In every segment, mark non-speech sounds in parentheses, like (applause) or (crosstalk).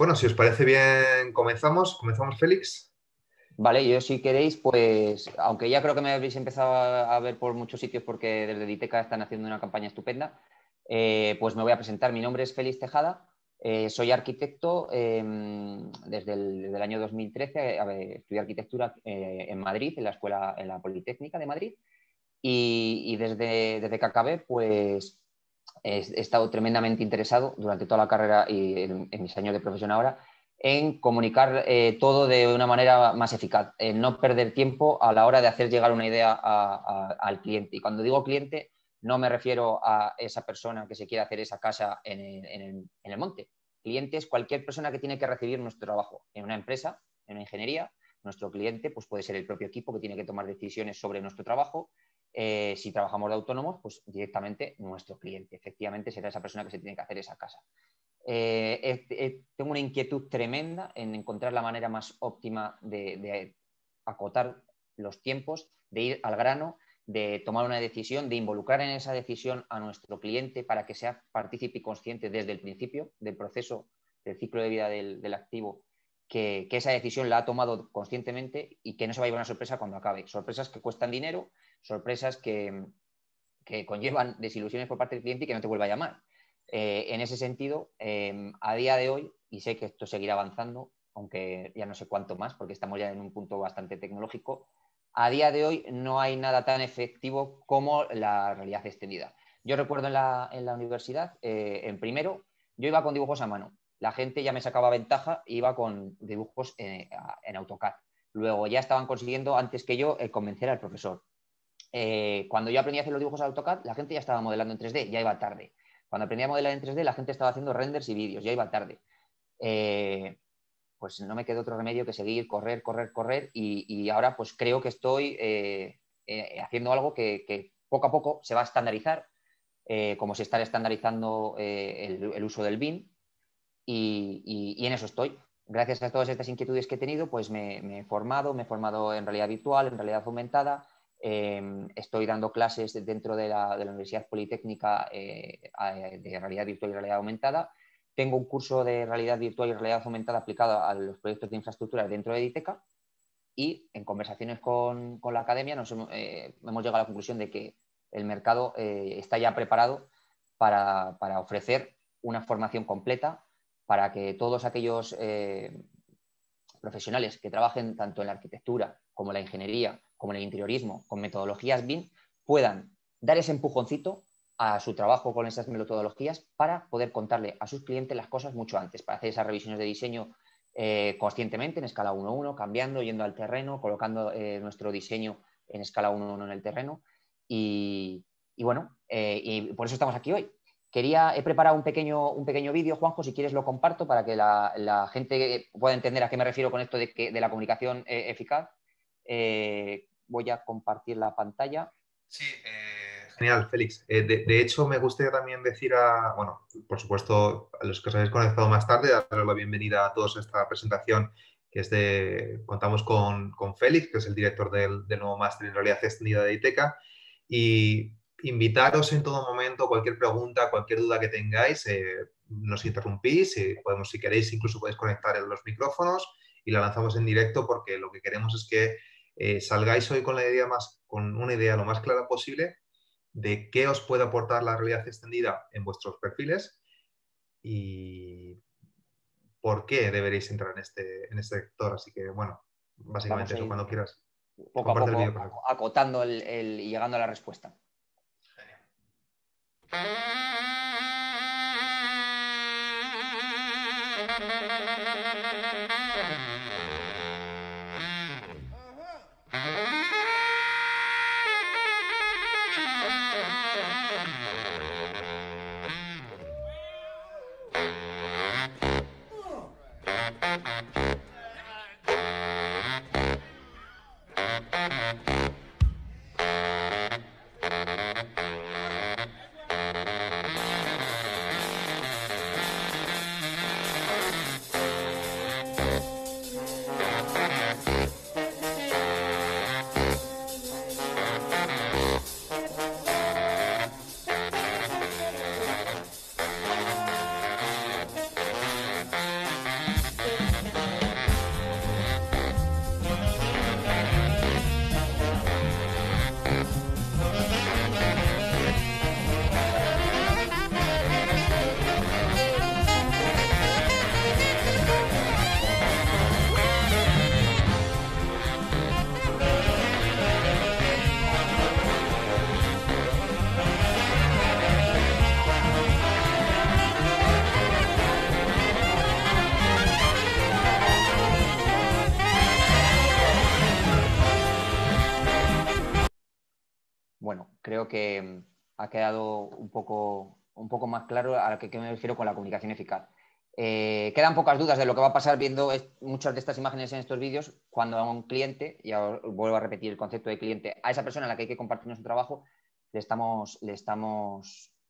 bueno, si os parece bien, comenzamos. Comenzamos, Félix. Vale, yo si queréis, pues, aunque ya creo que me habéis empezado a ver por muchos sitios porque desde Diteca están haciendo una campaña estupenda, eh, pues me voy a presentar. Mi nombre es Félix Tejada, eh, soy arquitecto em, desde, el, año 2013, estudié arquitectura eh, en Madrid, en la Escuela en la Politécnica de Madrid, y, desde, desde, que acabé, pues he, estado tremendamente interesado durante toda la carrera y en, mis años de profesión ahora en comunicar eh, todo de una manera más eficaz, en no perder tiempo a la hora de hacer llegar una idea al cliente. Y cuando digo cliente, no me refiero a esa persona que se quiere hacer esa casa en el, monte. Cliente es cualquier persona que tiene que recibir nuestro trabajo en una empresa, en una ingeniería. Nuestro cliente pues puede ser el propio equipo que tiene que tomar decisiones sobre nuestro trabajo, eh, si trabajamos de autónomos, pues directamente nuestro cliente. Efectivamente, será esa persona que se tiene que hacer esa casa. Eh, tengo una inquietud tremenda en encontrar la manera más óptima de, acotar los tiempos, de ir al grano, de tomar una decisión, de involucrar en esa decisión a nuestro cliente para que sea partícipe y consciente desde el principio del proceso, del ciclo de vida del, activo que, esa decisión la ha tomado conscientemente y que no se va a llevar una sorpresa cuando acabe. Sorpresas que cuestan dinero sorpresas que, conllevan desilusiones por parte del cliente y que no te vuelva a llamar. Eh, en ese sentido, em, a día de hoy, y sé que esto seguirá avanzando, aunque ya no sé cuánto más, porque estamos ya en un punto bastante tecnológico, a día de hoy no hay nada tan efectivo como la realidad extendida. Yo recuerdo en la, universidad, eh, en primero, yo iba con dibujos a mano. La gente ya me sacaba ventaja, iba con dibujos eh, en AutoCAD. Luego ya estaban consiguiendo, antes que yo, convencer al profesor. Eh, cuando yo aprendí a hacer los dibujos de AutoCAD, la gente ya estaba modelando en 3D, ya iba tarde. Cuando aprendí a modelar en 3D, la gente estaba haciendo renders y vídeos, ya iba tarde. Eh, pues no me quedó otro remedio que seguir, correr, correr, correr. Y, ahora pues creo que estoy eh, haciendo algo que, poco a poco se va a estandarizar, como si está estandarizando el, uso del BIM. Y, en eso estoy gracias a todas estas inquietudes que he tenido, pues me, me, he formado, me he formado en realidad virtual, en realidad aumentada, Em, estoy dando clases dentro de la, Universidad Politécnica eh, de realidad virtual y realidad aumentada. Tengo un curso de realidad virtual y realidad aumentada aplicado a los proyectos de infraestructura dentro de Editeca. Y en conversaciones con, con la academia eh, hemos, llegado a la conclusión de que el mercado eh, está ya preparado para, para, ofrecer una formación completa para que todos aquellos profesionales que trabajen tanto en la arquitectura como en la ingeniería, como en el interiorismo, con metodologías BIM, puedan dar ese empujoncito a su trabajo con esas metodologías para poder contarle a sus clientes las cosas mucho antes, para hacer esas revisiones de diseño eh, conscientemente en escala 1-1, cambiando, yendo al terreno, colocando eh, nuestro diseño en escala 1-1 en el terreno. Y, bueno, eh, y por eso estamos aquí hoy. Quería, he preparado un pequeño, un pequeño vídeo, Juanjo, si quieres lo comparto para que la, gente pueda entender a qué me refiero con esto de, que, de la comunicación eficaz voy a compartir la pantalla. Sí, eh, genial, Félix. Eh, de, hecho, me gustaría también decir a, bueno, por supuesto, a los que os habéis conectado más tarde, daros la bienvenida a todos a esta presentación que es de, contamos con, Félix, que es el director del, nuevo máster en realidad extendida de ITECA, y invitaros en todo momento, cualquier pregunta, cualquier duda que tengáis, eh, nos interrumpís, eh, podemos, si queréis, incluso podéis conectar los micrófonos y la lanzamos en directo porque lo que queremos es que eh, salgáis hoy con, la idea más, con una idea lo más clara posible de qué os puede aportar la realidad extendida en vuestros perfiles y por qué deberéis entrar en este, en este sector. Así que, bueno, básicamente eso cuando quieras. acotando el, y llegando a la respuesta. quedado un poco, un poco más claro a que me refiero con la comunicación eficaz. Eh, quedan pocas dudas de lo que va a pasar viendo muchas de estas imágenes en estos vídeos cuando a un cliente, y vuelvo a repetir el concepto de cliente, a esa persona a la que hay que compartir nuestro trabajo, le estamos,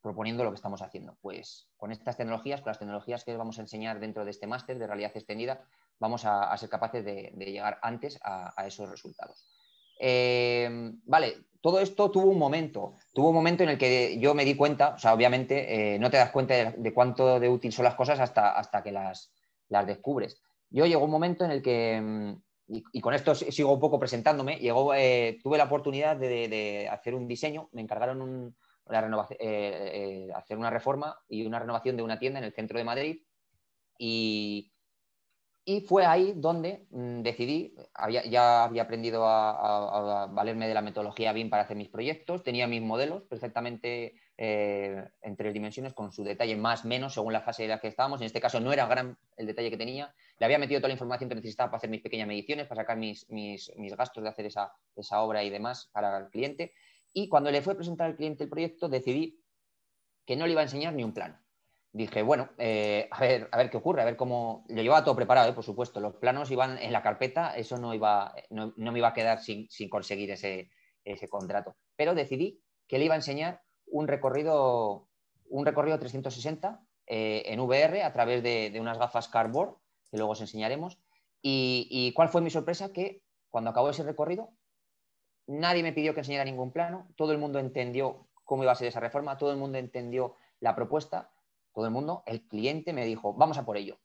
proponiendo lo que estamos haciendo. Pues con estas tecnologías, con las tecnologías que vamos a enseñar dentro de este máster de realidad extendida, vamos a, ser capaces de, llegar antes a esos resultados. Em, vale, todo esto tuvo un momento, tuvo un momento en el que yo me di cuenta, o sea, obviamente eh, no te das cuenta de, cuánto de útil son las cosas hasta, hasta que las, descubres. Yo llegó un momento en el que, em, y, con esto sigo un poco presentándome, llegó, eh, tuve la oportunidad de, hacer un diseño, me encargaron un, eh, hacer una reforma y una renovación de una tienda en el centro de Madrid y y fue ahí donde mm, decidí, había, ya había aprendido a, valerme de la metodología BIM para hacer mis proyectos, tenía mis modelos perfectamente eh, en tres dimensiones con su detalle más menos según la fase en la que estábamos. En este caso no era gran el detalle que tenía, le había metido toda la información que necesitaba para hacer mis pequeñas mediciones, para sacar mis, mis, gastos de hacer esa, esa obra y demás para el cliente. Y cuando le fue a presentar al cliente el proyecto, decidí que no le iba a enseñar ni un plano dije, bueno, eh, a, ver, a ver qué ocurre, a ver cómo... Lo llevaba todo preparado, eh, por supuesto, los planos iban en la carpeta, eso no, iba, no, me iba a quedar sin, conseguir ese, contrato. Pero decidí que le iba a enseñar un recorrido, un recorrido 360 eh, en VR a través de, unas gafas cardboard, que luego os enseñaremos. Y, y cuál fue mi sorpresa, que cuando acabó ese recorrido, nadie me pidió que enseñara ningún plano, todo el mundo entendió cómo iba a ser esa reforma, todo el mundo entendió la propuesta todo el mundo, el cliente me dijo, vamos a por ello.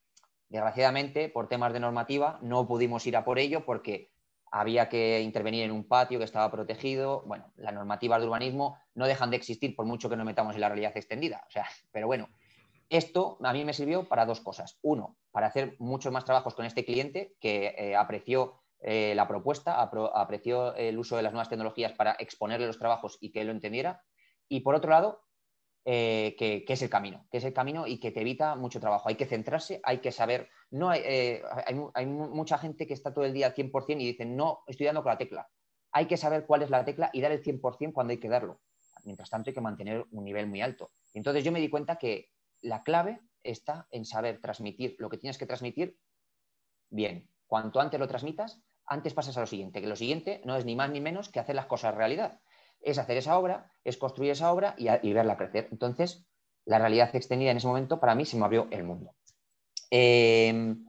Desgraciadamente, por temas de normativa, no pudimos ir a por ello porque había que intervenir en un patio que estaba protegido. Bueno, las normativas de urbanismo no dejan de existir por mucho que nos metamos en la realidad extendida. O sea, (laughs) pero bueno, esto a mí me sirvió para dos cosas. Uno, para hacer muchos más trabajos con este cliente que eh, apreció eh, la propuesta, apreció el uso de las nuevas tecnologías para exponerle los trabajos y que él lo entendiera. Y por otro lado, eh, que, es el camino, que es el camino y que te evita mucho trabajo. Hay que centrarse, hay que saber. No hay, eh, mucha gente que está todo el día al 100% y dicen, no, estoy dando con la tecla. Hay que saber cuál es la tecla y dar el 100% cuando hay que darlo. Mientras tanto, hay que mantener un nivel muy alto. Entonces, yo me di cuenta que la clave está en saber transmitir lo que tienes que transmitir bien. Cuanto antes lo transmitas, antes pasas a lo siguiente, que lo siguiente no es ni más ni menos que hacer las cosas realidad es hacer esa obra, es construir esa obra y, verla crecer. Entonces, la realidad extendida en ese momento para mí se me abrió el mundo. Em,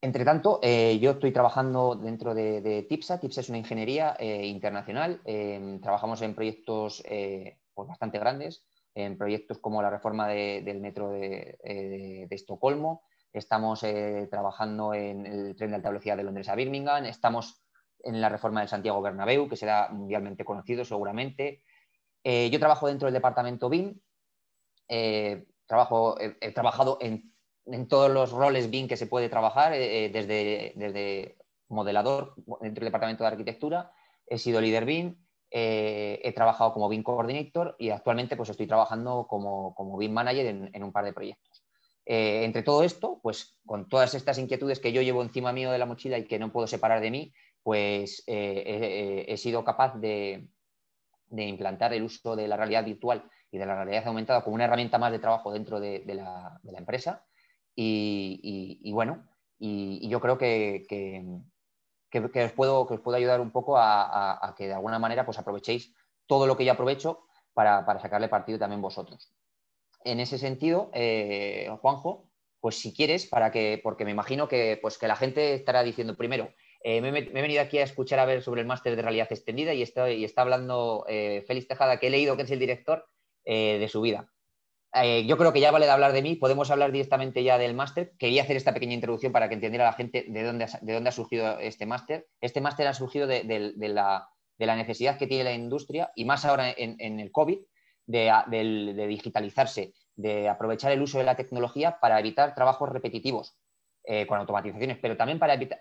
entre tanto, eh, yo estoy trabajando dentro de, TIPSA. TIPSA es una ingeniería eh, internacional. Em, trabajamos en proyectos eh, pues, bastante grandes, en proyectos como la reforma del metro de, de Estocolmo. Estamos trabajando en el tren de alta velocidad de Londres a Birmingham. Estamos en la reforma del Santiago Bernabéu, que será mundialmente conocido seguramente. Eh, yo trabajo dentro del departamento BIM, eh, trabajo, he trabajado en, todos los roles BIM que se puede trabajar, eh, desde, desde modelador dentro del departamento de arquitectura, he sido líder BIM, he trabajado como BIM coordinator y actualmente pues estoy trabajando como, como BIM manager en, un par de proyectos. entre todo esto, pues con todas estas inquietudes que yo llevo encima mío de la mochila y que no puedo separar de mí, pues eh, he, sido capaz de, implantar el uso de la realidad virtual y de la realidad aumentada como una herramienta más de trabajo dentro de, la, empresa. Y, bueno, y, yo creo que, os puedo, que os ayudar un poco a, que de alguna manera pues aprovechéis todo lo que yo aprovecho para, sacarle partido también vosotros. En ese sentido, eh, Juanjo, pues si quieres, para que, porque me imagino que, pues que la gente estará diciendo primero, eh, me, he venido aquí a escuchar a ver sobre el máster de realidad extendida y está, está hablando eh, Félix Tejada, que he leído que es el director eh, de su vida. yo creo que ya vale de hablar de mí, podemos hablar directamente ya del máster. Quería hacer esta pequeña introducción para que entendiera la gente de dónde, de dónde ha surgido este máster. Este máster ha surgido de, la, necesidad que tiene la industria y más ahora en el COVID de digitalizarse, de aprovechar el uso de la tecnología para evitar trabajos repetitivos eh, con automatizaciones, pero también para, evitar,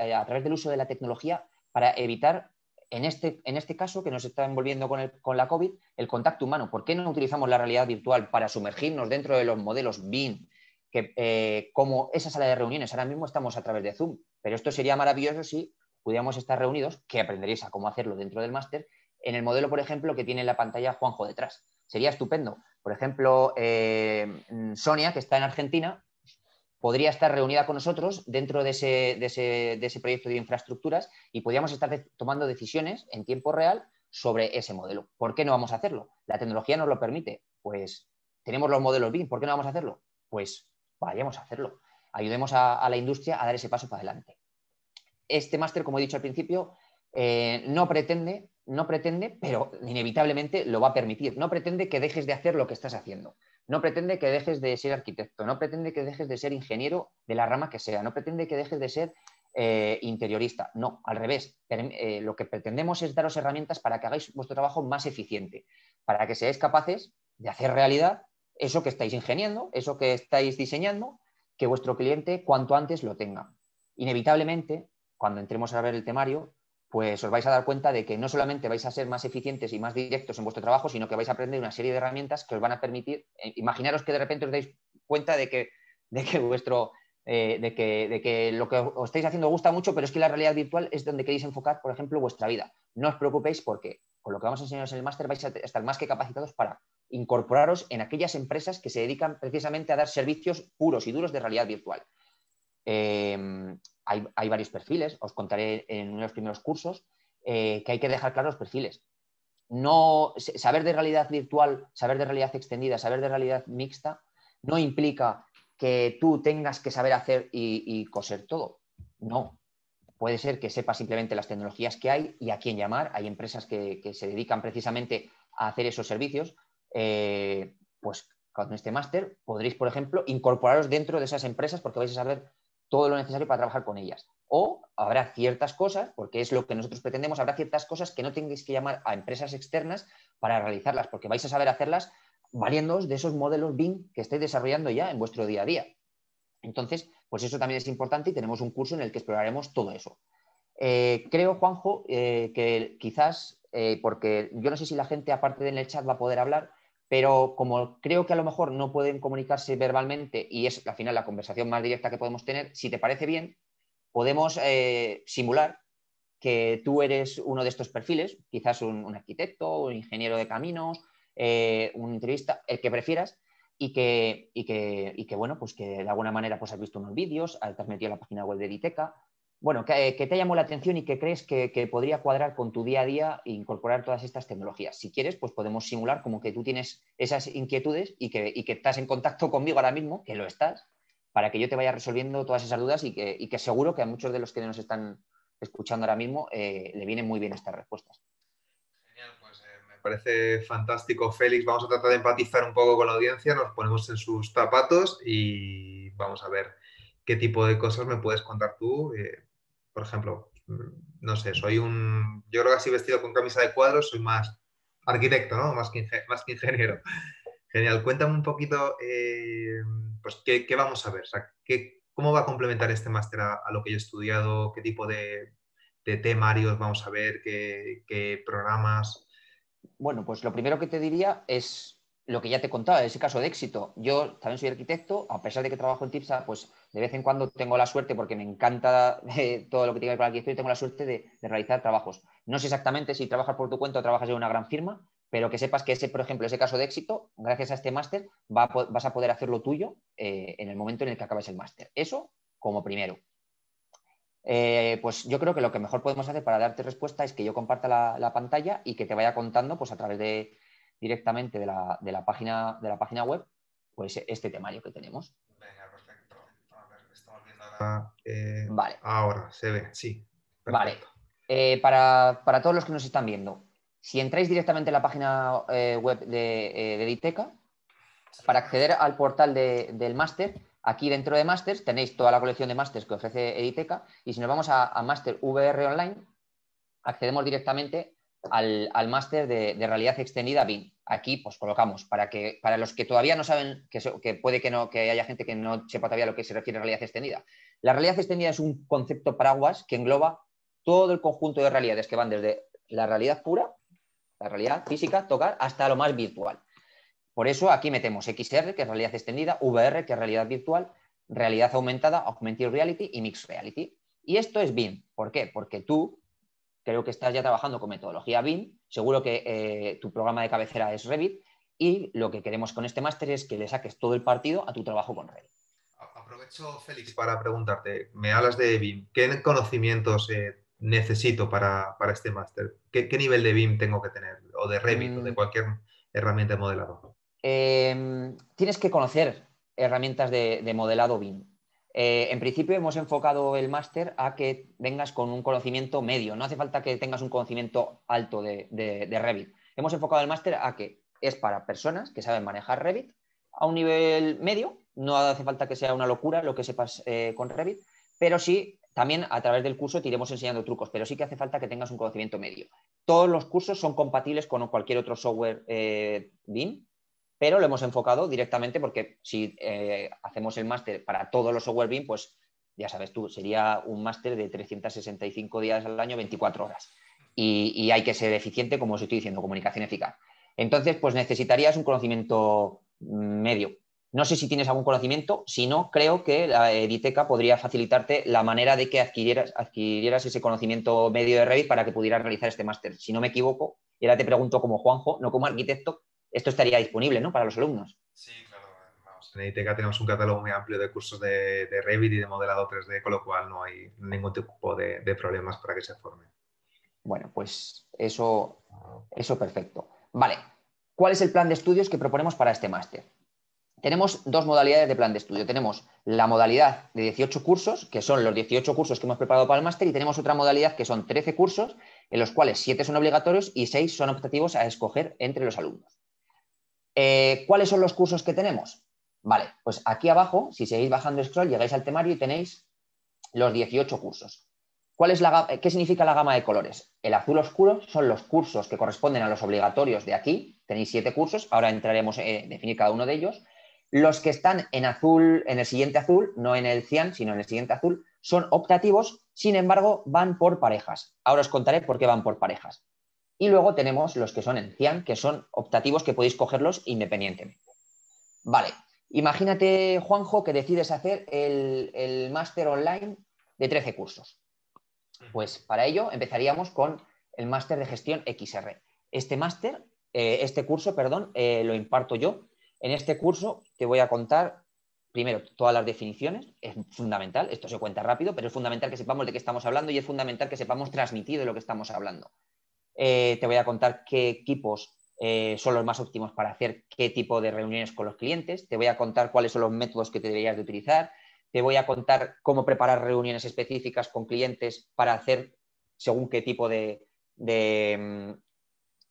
eh, a través del uso de la tecnología para evitar, en este, en este caso que nos está envolviendo con, la COVID, el contacto humano. ¿Por qué no utilizamos la realidad virtual para sumergirnos dentro de los modelos BIM? Que, eh, como esa sala de reuniones, ahora mismo estamos a través de Zoom, pero esto sería maravilloso si pudiéramos estar reunidos, que aprenderéis a cómo hacerlo dentro del máster, en el modelo, por ejemplo, que tiene la pantalla Juanjo detrás. Sería estupendo. Por ejemplo, mm, Sonia, que está en Argentina, podría estar reunida con nosotros dentro de ese, proyecto de infraestructuras y podríamos estar tomando decisiones en tiempo real sobre ese modelo. ¿Por qué no vamos a hacerlo? La tecnología nos lo permite. Pues tenemos los modelos BIM, ¿por qué no vamos a hacerlo? Pues vayamos a hacerlo. Ayudemos a, la industria a dar ese paso para adelante. Este máster, como he dicho al principio, eh, no pretende, no pretende, pero inevitablemente lo va a permitir. No pretende que dejes de hacer lo que estás haciendo no pretende que dejes de ser arquitecto, no pretende que dejes de ser ingeniero de la rama que sea, no pretende que dejes de ser eh, interiorista. No, al revés. Eh, lo que pretendemos es daros herramientas para que hagáis vuestro trabajo más eficiente, para que seáis capaces de hacer realidad eso que estáis ingeniando, eso que estáis diseñando, que vuestro cliente cuanto antes lo tenga. Inevitablemente, cuando entremos a ver el temario, pues os vais a dar cuenta de que no solamente vais a ser más eficientes y más directos en vuestro trabajo, sino que vais a aprender una serie de herramientas que os van a permitir, eh, imaginaros que de repente os dais cuenta de que, de que vuestro... Eh, de, que, de, que, lo que os estáis haciendo gusta mucho, pero es que la realidad virtual es donde queréis enfocar, por ejemplo, vuestra vida. No os preocupéis porque con lo que vamos a enseñaros en el máster vais a estar más que capacitados para incorporaros en aquellas empresas que se dedican precisamente a dar servicios puros y duros de realidad virtual. Em, hay, varios perfiles, os contaré en uno de los primeros cursos, eh, que hay que dejar claros los perfiles. saber de realidad virtual, saber de realidad extendida, saber de realidad mixta, no implica que tú tengas que saber hacer y, coser todo. No. Puede ser que sepas simplemente las tecnologías que hay y a quién llamar. Hay empresas que, se dedican precisamente a hacer esos servicios. Eh, pues con este máster podréis, por ejemplo, incorporaros dentro de esas empresas porque vais a saber todo lo necesario para trabajar con ellas. O habrá ciertas cosas, porque es lo que nosotros pretendemos, habrá ciertas cosas que no tengáis que llamar a empresas externas para realizarlas, porque vais a saber hacerlas valiéndoos de esos modelos BIM que estáis desarrollando ya en vuestro día a día. Entonces, pues eso también es importante y tenemos un curso en el que exploraremos todo eso. Eh, creo, Juanjo, eh, que quizás, eh, porque yo no sé si la gente aparte de en el chat va a poder hablar, pero como creo que a lo mejor no pueden comunicarse verbalmente y es al final la conversación más directa que podemos tener, si te parece bien, podemos eh, simular que tú eres uno de estos perfiles, quizás un, arquitecto, un ingeniero de caminos, eh, un entrevista, el que prefieras, y que, bueno, pues que de alguna manera pues has visto unos vídeos, has metido la página web de Diteca, bueno, eh, que, te llamó la atención y que crees que, podría cuadrar con tu día a día e incorporar todas estas tecnologías. Si quieres, pues podemos simular como que tú tienes esas inquietudes y que, estás en contacto conmigo ahora mismo, que lo estás, para que yo te vaya resolviendo todas esas dudas y que, seguro que a muchos de los que nos están escuchando ahora mismo eh, le vienen muy bien estas respuestas. Genial, pues eh, me parece fantástico, Félix. Vamos a tratar de empatizar un poco con la audiencia, nos ponemos en sus zapatos y vamos a ver qué tipo de cosas me puedes contar tú por ejemplo, mm, no sé, soy un, yo creo que así vestido con camisa de cuadros, soy más arquitecto, ¿no? Más que, más ingeniero. (laughs) Genial, cuéntame un poquito, eh, pues, ¿qué, vamos a ver? ¿Cómo va a complementar este máster a, lo que yo he estudiado? ¿Qué tipo de, temarios vamos a ver? ¿Qué, ¿Qué programas? Bueno, pues lo primero que te diría es lo que ya te contaba, ese caso de éxito. Yo también soy arquitecto, a pesar de que trabajo en TIPSA, pues de vez en cuando tengo la suerte, porque me encanta eh, todo lo que tiene que ver con la tengo la suerte de, realizar trabajos. No sé exactamente si trabajas por tu cuenta o trabajas en una gran firma, pero que sepas que ese, por ejemplo, ese caso de éxito, gracias a este máster, vas a poder hacerlo tuyo eh, en el momento en el que acabes el máster. Eso como primero. Eh, pues yo creo que lo que mejor podemos hacer para darte respuesta es que yo comparta la, pantalla y que te vaya contando pues, a través de directamente de la, página, de la página web pues, este temario que tenemos. Eh, ahora, se ve, sí. Vale. Eh, para, todos los que nos están viendo, si entráis directamente a la página eh, web de, Editeca para acceder al portal del máster, aquí dentro de másters, tenéis toda la colección de másters que ofrece Editeca y si nos vamos a, a VR Online, accedemos directamente al, máster de, realidad extendida BIM. Aquí pues colocamos para que para los que todavía no saben que, que, puede que no que haya gente que no sepa todavía lo que se refiere a realidad extendida. La realidad extendida es un concepto paraguas que engloba todo el conjunto de realidades que van desde la realidad pura, la realidad física, tocar, hasta lo más virtual. Por eso aquí metemos XR, que es realidad extendida, VR, que es realidad virtual, realidad aumentada, augmented reality y mixed reality. Y esto es BIM. ¿Por qué? Porque tú creo que estás ya trabajando con metodología BIM, seguro que eh, tu programa de cabecera es Revit y lo que queremos con este máster es que le saques todo el partido a tu trabajo con Revit. Aprovecho, Félix, para preguntarte, me hablas de BIM, ¿qué conocimientos eh, necesito para, este máster? ¿Qué, nivel de BIM tengo que tener? O de Revit, o de mm. cualquier herramienta de modelado. Em, tienes que conocer herramientas de, de modelado BIM. Eh, en principio hemos enfocado el máster a que vengas con un conocimiento medio, no hace falta que tengas un conocimiento alto de, Revit. Hemos enfocado el máster a que es para personas que saben manejar Revit a un nivel medio, no hace falta que sea una locura lo que sepas eh, con Revit, pero sí también a través del curso te iremos enseñando trucos, pero sí que hace falta que tengas un conocimiento medio. Todos los cursos son compatibles con cualquier otro software BIM, eh, pero lo hemos enfocado directamente porque si eh, hacemos el máster para todos los software BIM, pues ya sabes tú, sería un máster de 365 días al año, 24 horas. Y, hay que ser eficiente, como os estoy diciendo, comunicación eficaz. Entonces, pues necesitarías un conocimiento medio. No sé si tienes algún conocimiento, si no, creo que la Editeca podría facilitarte la manera de que adquirieras, ese conocimiento medio de Revit para que pudieras realizar este máster. Si no me equivoco, era te pregunto como Juanjo, no como arquitecto, esto estaría disponible ¿no? para los alumnos. Sí, claro. en ITK tenemos un catálogo muy amplio de cursos de, Revit y de modelado 3D, con lo cual no hay ningún tipo de, problemas para que se formen. Bueno, pues eso, eso perfecto. Vale, ¿cuál es el plan de estudios que proponemos para este máster? Tenemos dos modalidades de plan de estudio. Tenemos la modalidad de 18 cursos, que son los 18 cursos que hemos preparado para el máster, y tenemos otra modalidad que son 13 cursos, en los cuales 7 son obligatorios y 6 son optativos a escoger entre los alumnos. Eh, ¿Cuáles son los cursos que tenemos? Vale, pues aquí abajo, si seguís bajando scroll, llegáis al temario y tenéis los 18 cursos. ¿Cuál es la, ¿Qué significa la gama de colores? El azul oscuro son los cursos que corresponden a los obligatorios de aquí. Tenéis siete cursos, ahora entraremos a eh, definir cada uno de ellos. Los que están en azul, en el siguiente azul, no en el cian, sino en el siguiente azul, son optativos, sin embargo, van por parejas. Ahora os contaré por qué van por parejas. Y luego tenemos los que son en CIAN, que son optativos que podéis cogerlos independientemente. Vale, imagínate, Juanjo, que decides hacer el, máster online de 13 cursos. Pues para ello empezaríamos con el máster de gestión XR. Este máster, eh, este curso, perdón, eh, lo imparto yo. En este curso te voy a contar primero todas las definiciones, es fundamental, esto se cuenta rápido, pero es fundamental que sepamos de qué estamos hablando y es fundamental que sepamos transmitir de lo que estamos hablando. Eh, te voy a contar qué equipos eh, son los más óptimos para hacer qué tipo de reuniones con los clientes, te voy a contar cuáles son los métodos que deberías de utilizar, te voy a contar cómo preparar reuniones específicas con clientes para hacer según qué tipo de, mm,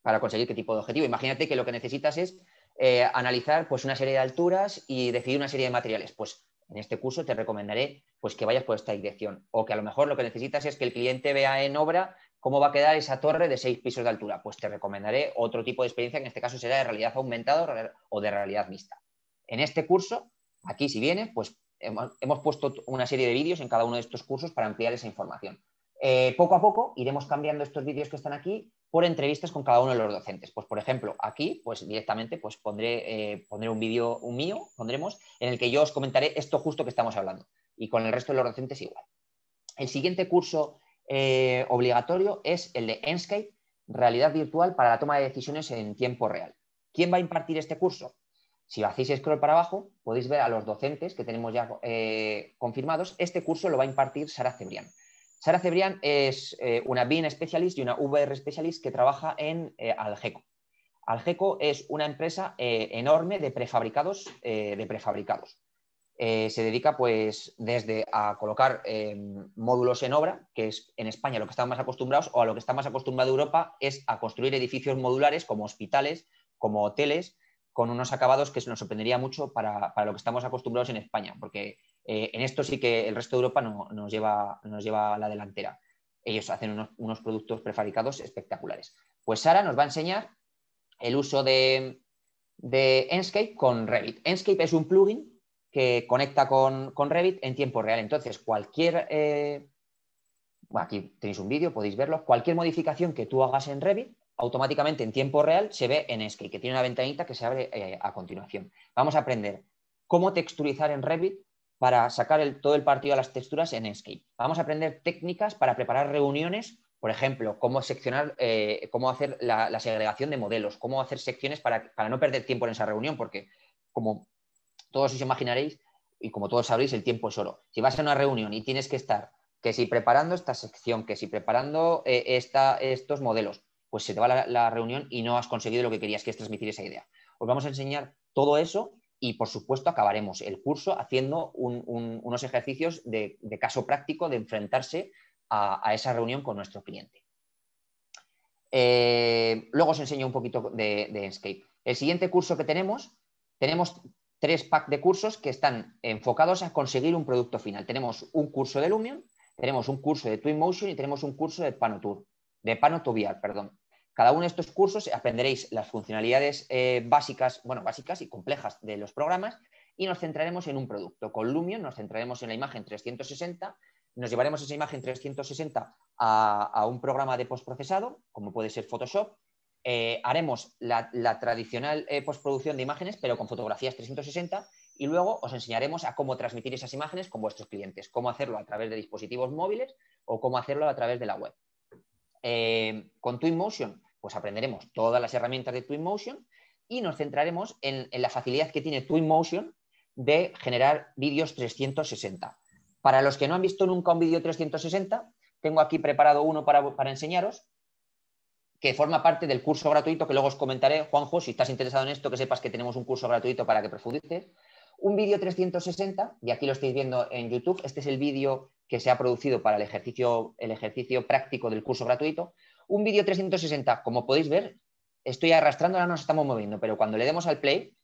para conseguir qué tipo de objetivo. Imagínate que lo que necesitas es eh, analizar pues, una serie de alturas y decidir una serie de materiales. Pues en este curso te recomendaré pues, que vayas por esta dirección. O que a lo mejor lo que necesitas es que el cliente vea en obra ¿Cómo va a quedar esa torre de seis pisos de altura? Pues te recomendaré otro tipo de experiencia, en este caso será de realidad aumentada o de realidad mixta. En este curso, aquí si vienes, pues hemos, puesto una serie de vídeos en cada uno de estos cursos para ampliar esa información. Eh, poco a poco iremos cambiando estos vídeos que están aquí por entrevistas con cada uno de los docentes. Pues, por ejemplo, aquí, pues directamente, pues pondré, eh, un vídeo mío, pondremos, en el que yo os comentaré esto justo que estamos hablando. Y con el resto de los docentes igual. El siguiente curso eh, obligatorio es el de Enscape, realidad virtual para la toma de decisiones en tiempo real. ¿Quién va a impartir este curso? Si hacéis scroll para abajo, podéis ver a los docentes que tenemos ya eh, confirmados. Este curso lo va a impartir Sara Cebrián. Sara Cebrián es eh, una BIN Specialist y una VR Specialist que trabaja en Algeco. Algeco es una empresa enorme de prefabricados, de prefabricados. Eh, se dedica pues desde a colocar em, módulos en obra, que es en España lo que estamos más acostumbrados, o a lo que está más acostumbrado Europa es a construir edificios modulares como hospitales, como hoteles, con unos acabados que nos sorprendería mucho para, lo que estamos acostumbrados en España, porque eh, en esto sí que el resto de Europa nos, lleva, nos lleva a la delantera. Ellos hacen unos, productos prefabricados espectaculares. Pues Sara nos va a enseñar el uso de, de Enscape con Revit. Enscape es un plugin que conecta con, con Revit en tiempo real. Entonces, cualquier, eh, aquí tenéis un vídeo, podéis verlo, cualquier modificación que tú hagas en Revit, automáticamente en tiempo real se ve en Escape, que tiene una ventanita que se abre eh, a continuación. Vamos a aprender cómo texturizar en Revit para sacar todo el partido a las texturas en Escape. Vamos a aprender técnicas para preparar reuniones por ejemplo, cómo seccionar, eh, cómo hacer la, segregación de modelos, cómo hacer secciones para, para, no perder tiempo en esa reunión, porque como todos os imaginaréis, y como todos sabréis, el tiempo es oro. Si vas a una reunión y tienes que estar, que si preparando esta sección, que si preparando eh, estos modelos, pues se te va la, reunión y no has conseguido lo que querías, que es transmitir esa idea. Os vamos a enseñar todo eso y, por supuesto, acabaremos el curso haciendo unos ejercicios de, caso práctico de enfrentarse a, esa reunión con nuestro cliente. Eh, luego os enseño un poquito de, de Enscape. El siguiente curso que tenemos, tenemos tres packs de cursos que están enfocados a conseguir un producto final. Tenemos un curso de Lumion, tenemos un curso de Twinmotion y tenemos un curso de Panotour, de perdón. Cada uno de estos cursos aprenderéis las funcionalidades eh, básicas, bueno, básicas y complejas de los programas y nos centraremos en un producto. Con Lumion nos centraremos en la imagen 360, nos llevaremos esa imagen 360 a, a un programa de postprocesado, como puede ser Photoshop, eh, haremos la, tradicional eh, postproducción de imágenes, pero con fotografías 360, y luego os enseñaremos a cómo transmitir esas imágenes con vuestros clientes, cómo hacerlo a través de dispositivos móviles o cómo hacerlo a través de la web. Eh, con Twinmotion, pues aprenderemos todas las herramientas de Twinmotion y nos centraremos en, la facilidad que tiene Twinmotion de generar vídeos 360. Para los que no han visto nunca un vídeo 360, tengo aquí preparado uno para enseñaros, que forma parte del curso gratuito que luego os comentaré, Juanjo, si estás interesado en esto, que sepas que tenemos un curso gratuito para que profundices. Un vídeo 360, y aquí lo estáis viendo en YouTube, este es el vídeo que se ha producido para el ejercicio, el ejercicio práctico del curso gratuito. Un vídeo 360, como podéis ver, estoy arrastrando, ahora nos estamos moviendo, pero cuando le demos al play,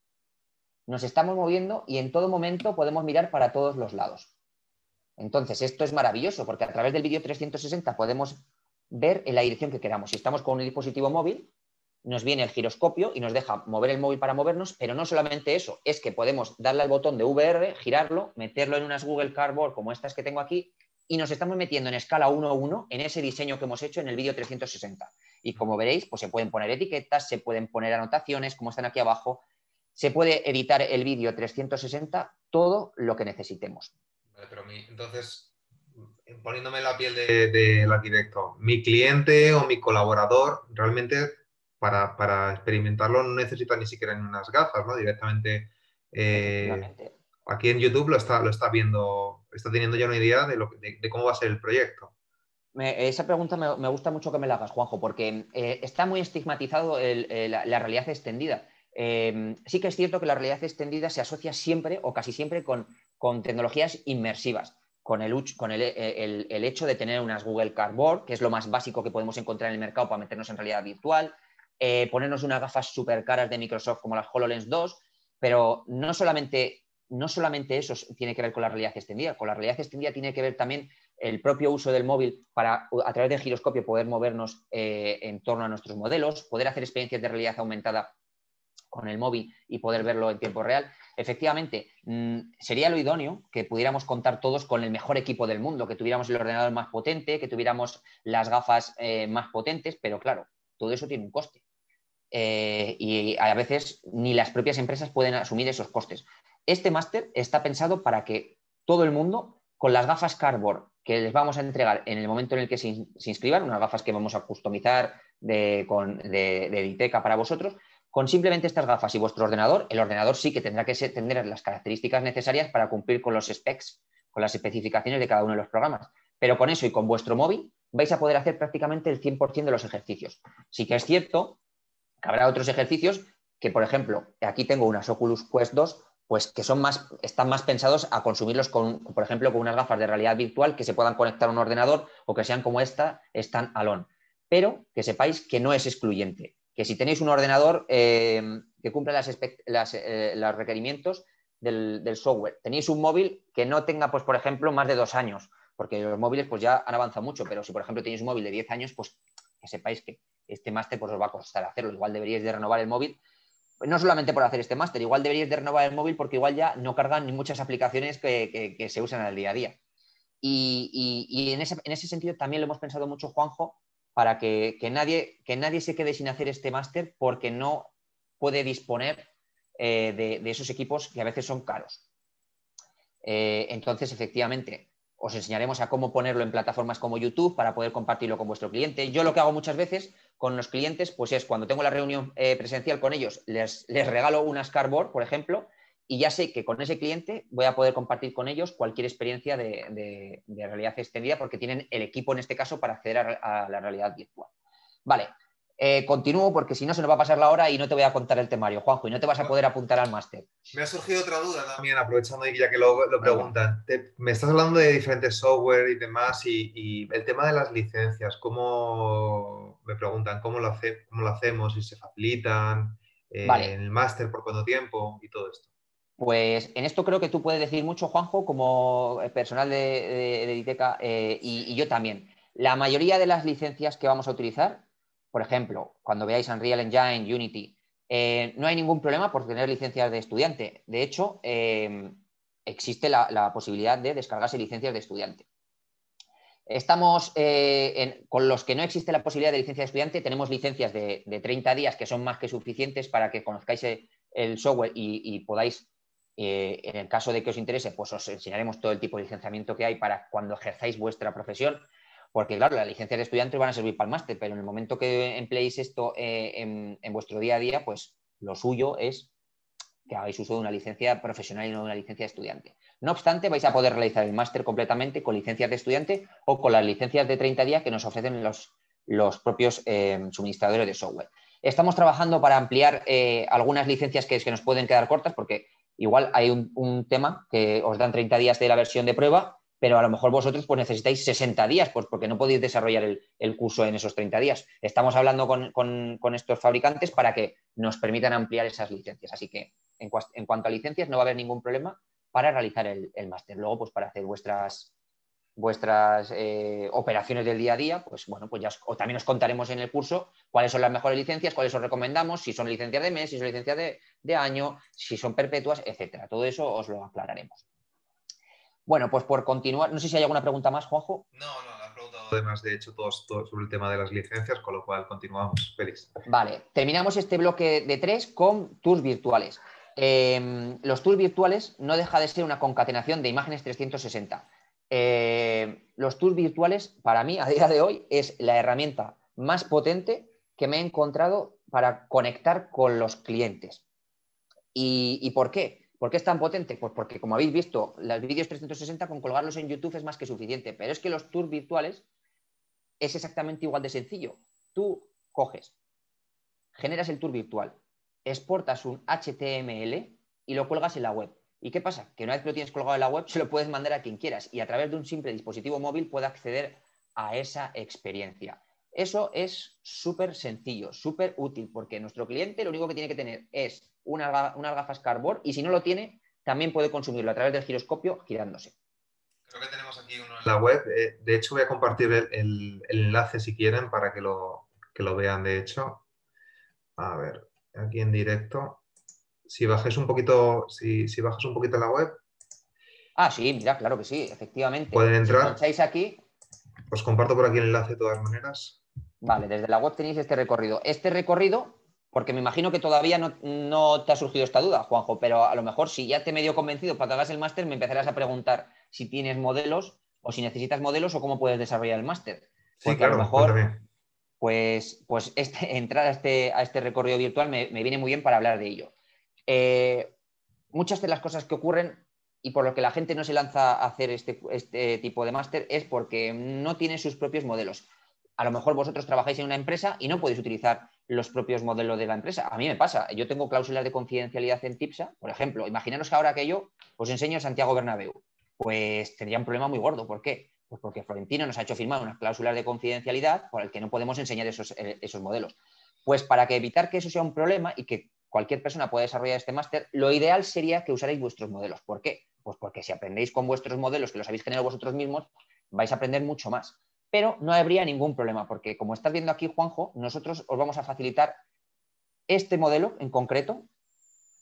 nos estamos moviendo y en todo momento podemos mirar para todos los lados. Entonces, esto es maravilloso porque a través del vídeo 360 podemos ver en la dirección que queramos. Si estamos con un dispositivo móvil, nos viene el giroscopio y nos deja mover el móvil para movernos, pero no solamente eso, es que podemos darle al botón de VR, girarlo, meterlo en unas Google Cardboard como estas que tengo aquí y nos estamos metiendo en escala 1 a 1 en ese diseño que hemos hecho en el vídeo 360. Y como veréis, pues se pueden poner etiquetas, se pueden poner anotaciones, como están aquí abajo, se puede editar el vídeo 360, todo lo que necesitemos. Vale, pero entonces, poniéndome la piel del de, la arquitecto, mi cliente o mi colaborador realmente para, experimentarlo no necesita ni siquiera unas gafas, ¿no? Directamente eh, aquí en YouTube lo está, lo está viendo, está teniendo ya una idea de, cómo va a ser el proyecto. esa pregunta me, gusta mucho que me la hagas, Juanjo, porque eh, está muy estigmatizado la, realidad extendida. Em, sí que es cierto que la realidad extendida se asocia siempre o casi siempre con, con tecnologías inmersivas con, el, con eh, el, hecho de tener unas Google Cardboard, que es lo más básico que podemos encontrar en el mercado para meternos en realidad virtual, eh, ponernos unas gafas súper caras de Microsoft como las HoloLens 2, pero no solamente, no solamente eso tiene que ver con la realidad extendida, con la realidad extendida tiene que ver también el propio uso del móvil para a través del giroscopio poder movernos eh, en torno a nuestros modelos, poder hacer experiencias de realidad aumentada con el móvil y poder verlo en tiempo real efectivamente, mm, sería lo idóneo que pudiéramos contar todos con el mejor equipo del mundo, que tuviéramos el ordenador más potente, que tuviéramos las gafas eh, más potentes, pero claro, todo eso tiene un coste. Eh, y a veces ni las propias empresas pueden asumir esos costes. Este máster está pensado para que todo el mundo, con las gafas Cardboard que les vamos a entregar en el momento en el que se, inscriban, unas gafas que vamos a customizar de, con, de para vosotros, con simplemente estas gafas y vuestro ordenador, el ordenador sí que tendrá que tener las características necesarias para cumplir con los specs, con las especificaciones de cada uno de los programas. Pero con eso y con vuestro móvil vais a poder hacer prácticamente el 100% de los ejercicios. Sí que es cierto que habrá otros ejercicios que, por ejemplo, aquí tengo unas Oculus Quest 2, pues que son más, están más pensados a consumirlos con, por ejemplo, con unas gafas de realidad virtual que se puedan conectar a un ordenador o que sean como esta, están alone. Pero que sepáis que no es excluyente que si tenéis un ordenador eh, que cumpla eh, los requerimientos del, software, tenéis un móvil que no tenga, pues, por ejemplo, más de dos años, porque los móviles pues, ya han avanzado mucho, pero si, por ejemplo, tenéis un móvil de 10 años, pues que sepáis que este máster pues, os va a costar hacerlo. Igual deberíais de renovar el móvil, pues, no solamente por hacer este máster, igual deberíais de renovar el móvil porque igual ya no cargan ni muchas aplicaciones que, se usan en el día a día. Y, en, ese, sentido también lo hemos pensado mucho, Juanjo, para que, nadie, que nadie se quede sin hacer este máster porque no puede disponer eh, de, esos equipos que a veces son caros. Eh, entonces, efectivamente, os enseñaremos a cómo ponerlo en plataformas como YouTube para poder compartirlo con vuestro cliente. Yo lo que hago muchas veces con los clientes, pues es cuando tengo la reunión eh, presencial con ellos, les, les regalo unas cardboard, por ejemplo, y ya sé que con ese cliente voy a poder compartir con ellos cualquier experiencia de, realidad extendida porque tienen el equipo en este caso para acceder a, la realidad virtual. Vale, eh, continúo porque si no se nos va a pasar la hora y no te voy a contar el temario, Juanjo, y no te vas a ah. poder apuntar al máster. Me ha surgido otra duda también, aprovechando ya que lo, preguntan. me estás hablando de diferentes software y demás y, el tema de las licencias, ¿cómo me preguntan cómo lo, hace, cómo lo hacemos, y se facilitan, eh, en el máster, por cuánto tiempo y todo esto? Pues en esto creo que tú puedes decir mucho, Juanjo, como eh, personal de, Editeca eh, y, yo también. La mayoría de las licencias que vamos a utilizar, por ejemplo, cuando veáis Unreal Engine, Unity, eh, no hay ningún problema por tener licencias de estudiante. De hecho, em, existe la, posibilidad de descargarse licencias de estudiante. Estamos con los que no existe la posibilidad de licencia de estudiante, tenemos licencias de, 30 días que son más que suficientes para que conozcáis el, software y podáis eh, en el caso de que os interese, pues os enseñaremos todo el tipo de licenciamiento que hay para cuando ejerzáis vuestra profesión, porque claro, las licencias de estudiante van a servir para el máster, pero en el momento que empleéis esto eh, en, vuestro día a día, pues lo suyo es que hagáis uso de una licencia profesional y no de una licencia de estudiante. No obstante, vais a poder realizar el máster completamente con licencias de estudiante o con las licencias de 30 días que nos ofrecen los, los propios eh, suministradores de software. Estamos trabajando para ampliar algunas licencias que, que nos pueden quedar cortas porque Igual hay un, tema que os dan 30 días de la versión de prueba, pero a lo mejor vosotros pues, necesitáis 60 días, pues porque no podéis desarrollar el, curso en esos 30 días. Estamos hablando con, estos fabricantes para que nos permitan ampliar esas licencias. Así que en, cuanto a licencias no va a haber ningún problema para realizar el, el máster. Luego, pues para hacer vuestras, vuestras eh, operaciones del día a día, pues bueno, pues ya también os contaremos en el curso cuáles son las mejores licencias, cuáles os recomendamos, si son licencias de mes, si son licencias de, año, si son perpetuas, etcétera. Todo eso os lo aclararemos. Bueno, pues por continuar, no sé si hay alguna pregunta más, Juanjo. No, no, la has preguntado además, de hecho, todos, sobre el tema de las licencias, con lo cual continuamos. Feliz. Vale, terminamos este bloque de tres con tours virtuales. Em, los tours virtuales no deja de ser una concatenación de imágenes 360 eh, los tours virtuales, para mí, a día de hoy, es la herramienta más potente que me he encontrado para conectar con los clientes. ¿Y, y por qué? ¿Por qué es tan potente? Pues porque, como habéis visto, los vídeos 360 con colgarlos en YouTube es más que suficiente, pero es que los tours virtuales es exactamente igual de sencillo. Tú coges, generas el tour virtual, exportas un HTML y lo cuelgas en la web. ¿Y qué pasa? Que una vez que lo tienes colgado en la web, (laughs) se lo puedes mandar a quien quieras y a través de un simple dispositivo móvil puede acceder a esa experiencia. Eso es súper sencillo, súper útil, porque nuestro cliente lo único que tiene que tener es unas gafas cardboard y si no lo tiene, también puede consumirlo a través del giroscopio girándose. Creo que tenemos aquí uno en la web. Eh, de hecho, voy a compartir el, enlace si quieren para que lo, que lo vean. De hecho, a ver, aquí en directo si bajes un poquito, si, si bajas un poquito la web. Ah, sí, mira, claro que sí, efectivamente. Pueden entrar. Si aquí. Os comparto por aquí el enlace de todas maneras. Vale, desde la web tenéis este recorrido. Este recorrido, porque me imagino que todavía no, te ha surgido esta duda, Juanjo, pero a lo mejor si ya te he medio convencido para que hagas el máster, me empezarás a preguntar si tienes modelos o si necesitas modelos o cómo puedes desarrollar el máster. Sí, porque claro, a lo mejor, pues, pues, este, (laughs) entrar a este, a este recorrido virtual me, viene muy bien para hablar de ello. Eh, muchas de las cosas que ocurren y por lo que la gente no se lanza a hacer este, este tipo de máster es porque no tiene sus propios modelos. A lo mejor vosotros trabajáis en una empresa y no podéis utilizar los propios modelos de la empresa. A mí me pasa, yo tengo cláusulas de confidencialidad en TIPSA, por ejemplo. Imaginaros que ahora que yo os pues enseño Santiago Bernabéu, pues tendría un problema muy gordo. ¿Por qué? Pues porque Florentino nos ha hecho firmar unas cláusulas de confidencialidad por el que no podemos enseñar esos, eh, esos modelos. Pues para que evitar que eso sea un problema y que cualquier persona puede desarrollar este máster, lo ideal sería que usarais vuestros modelos. ¿Por qué? Pues porque si aprendéis con vuestros modelos, que los habéis generado vosotros mismos, vais a aprender mucho más. Pero no habría ningún problema, porque como estás viendo aquí, Juanjo, nosotros os vamos a facilitar este modelo en concreto.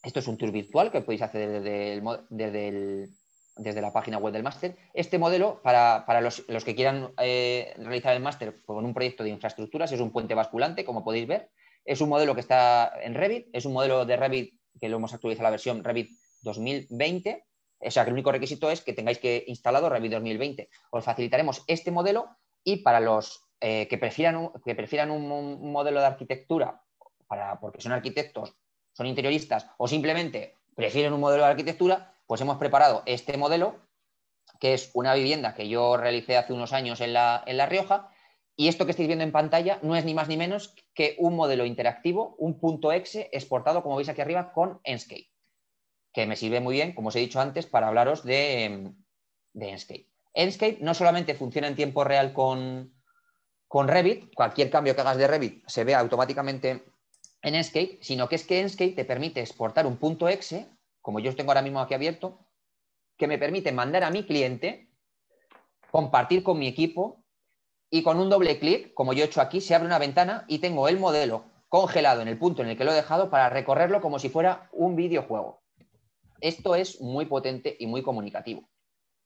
Esto es un tour virtual que podéis hacer desde, el, desde, desde la página web del máster. Este modelo, para, los, que quieran eh, realizar el máster con un proyecto de infraestructuras, es un puente basculante, como podéis ver. Es un modelo que está en Revit, es un modelo de Revit que lo hemos actualizado la versión Revit 2020. O sea, que el único requisito es que tengáis que instalado Revit 2020. Os facilitaremos este modelo y para los eh, que prefieran, un, que prefieran modelo de arquitectura, para, porque son arquitectos, son interioristas o simplemente prefieren un modelo de arquitectura, pues hemos preparado este modelo, que es una vivienda que yo realicé hace unos años en La, en la Rioja y esto que estáis viendo en pantalla no es ni más ni menos que un modelo interactivo, un punto exe exportado, como veis aquí arriba, con Enscape, que me sirve muy bien, como os he dicho antes, para hablaros de, de Enscape. Enscape no solamente funciona en tiempo real con, Revit, cualquier cambio que hagas de Revit se ve automáticamente en Enscape, sino que es que Enscape te permite exportar un punto exe, como yo os tengo ahora mismo aquí abierto, que me permite mandar a mi cliente, compartir con mi equipo y con un doble clic, como yo he hecho aquí, se abre una ventana y tengo el modelo congelado en el punto en el que lo he dejado para recorrerlo como si fuera un videojuego. Esto es muy potente y muy comunicativo,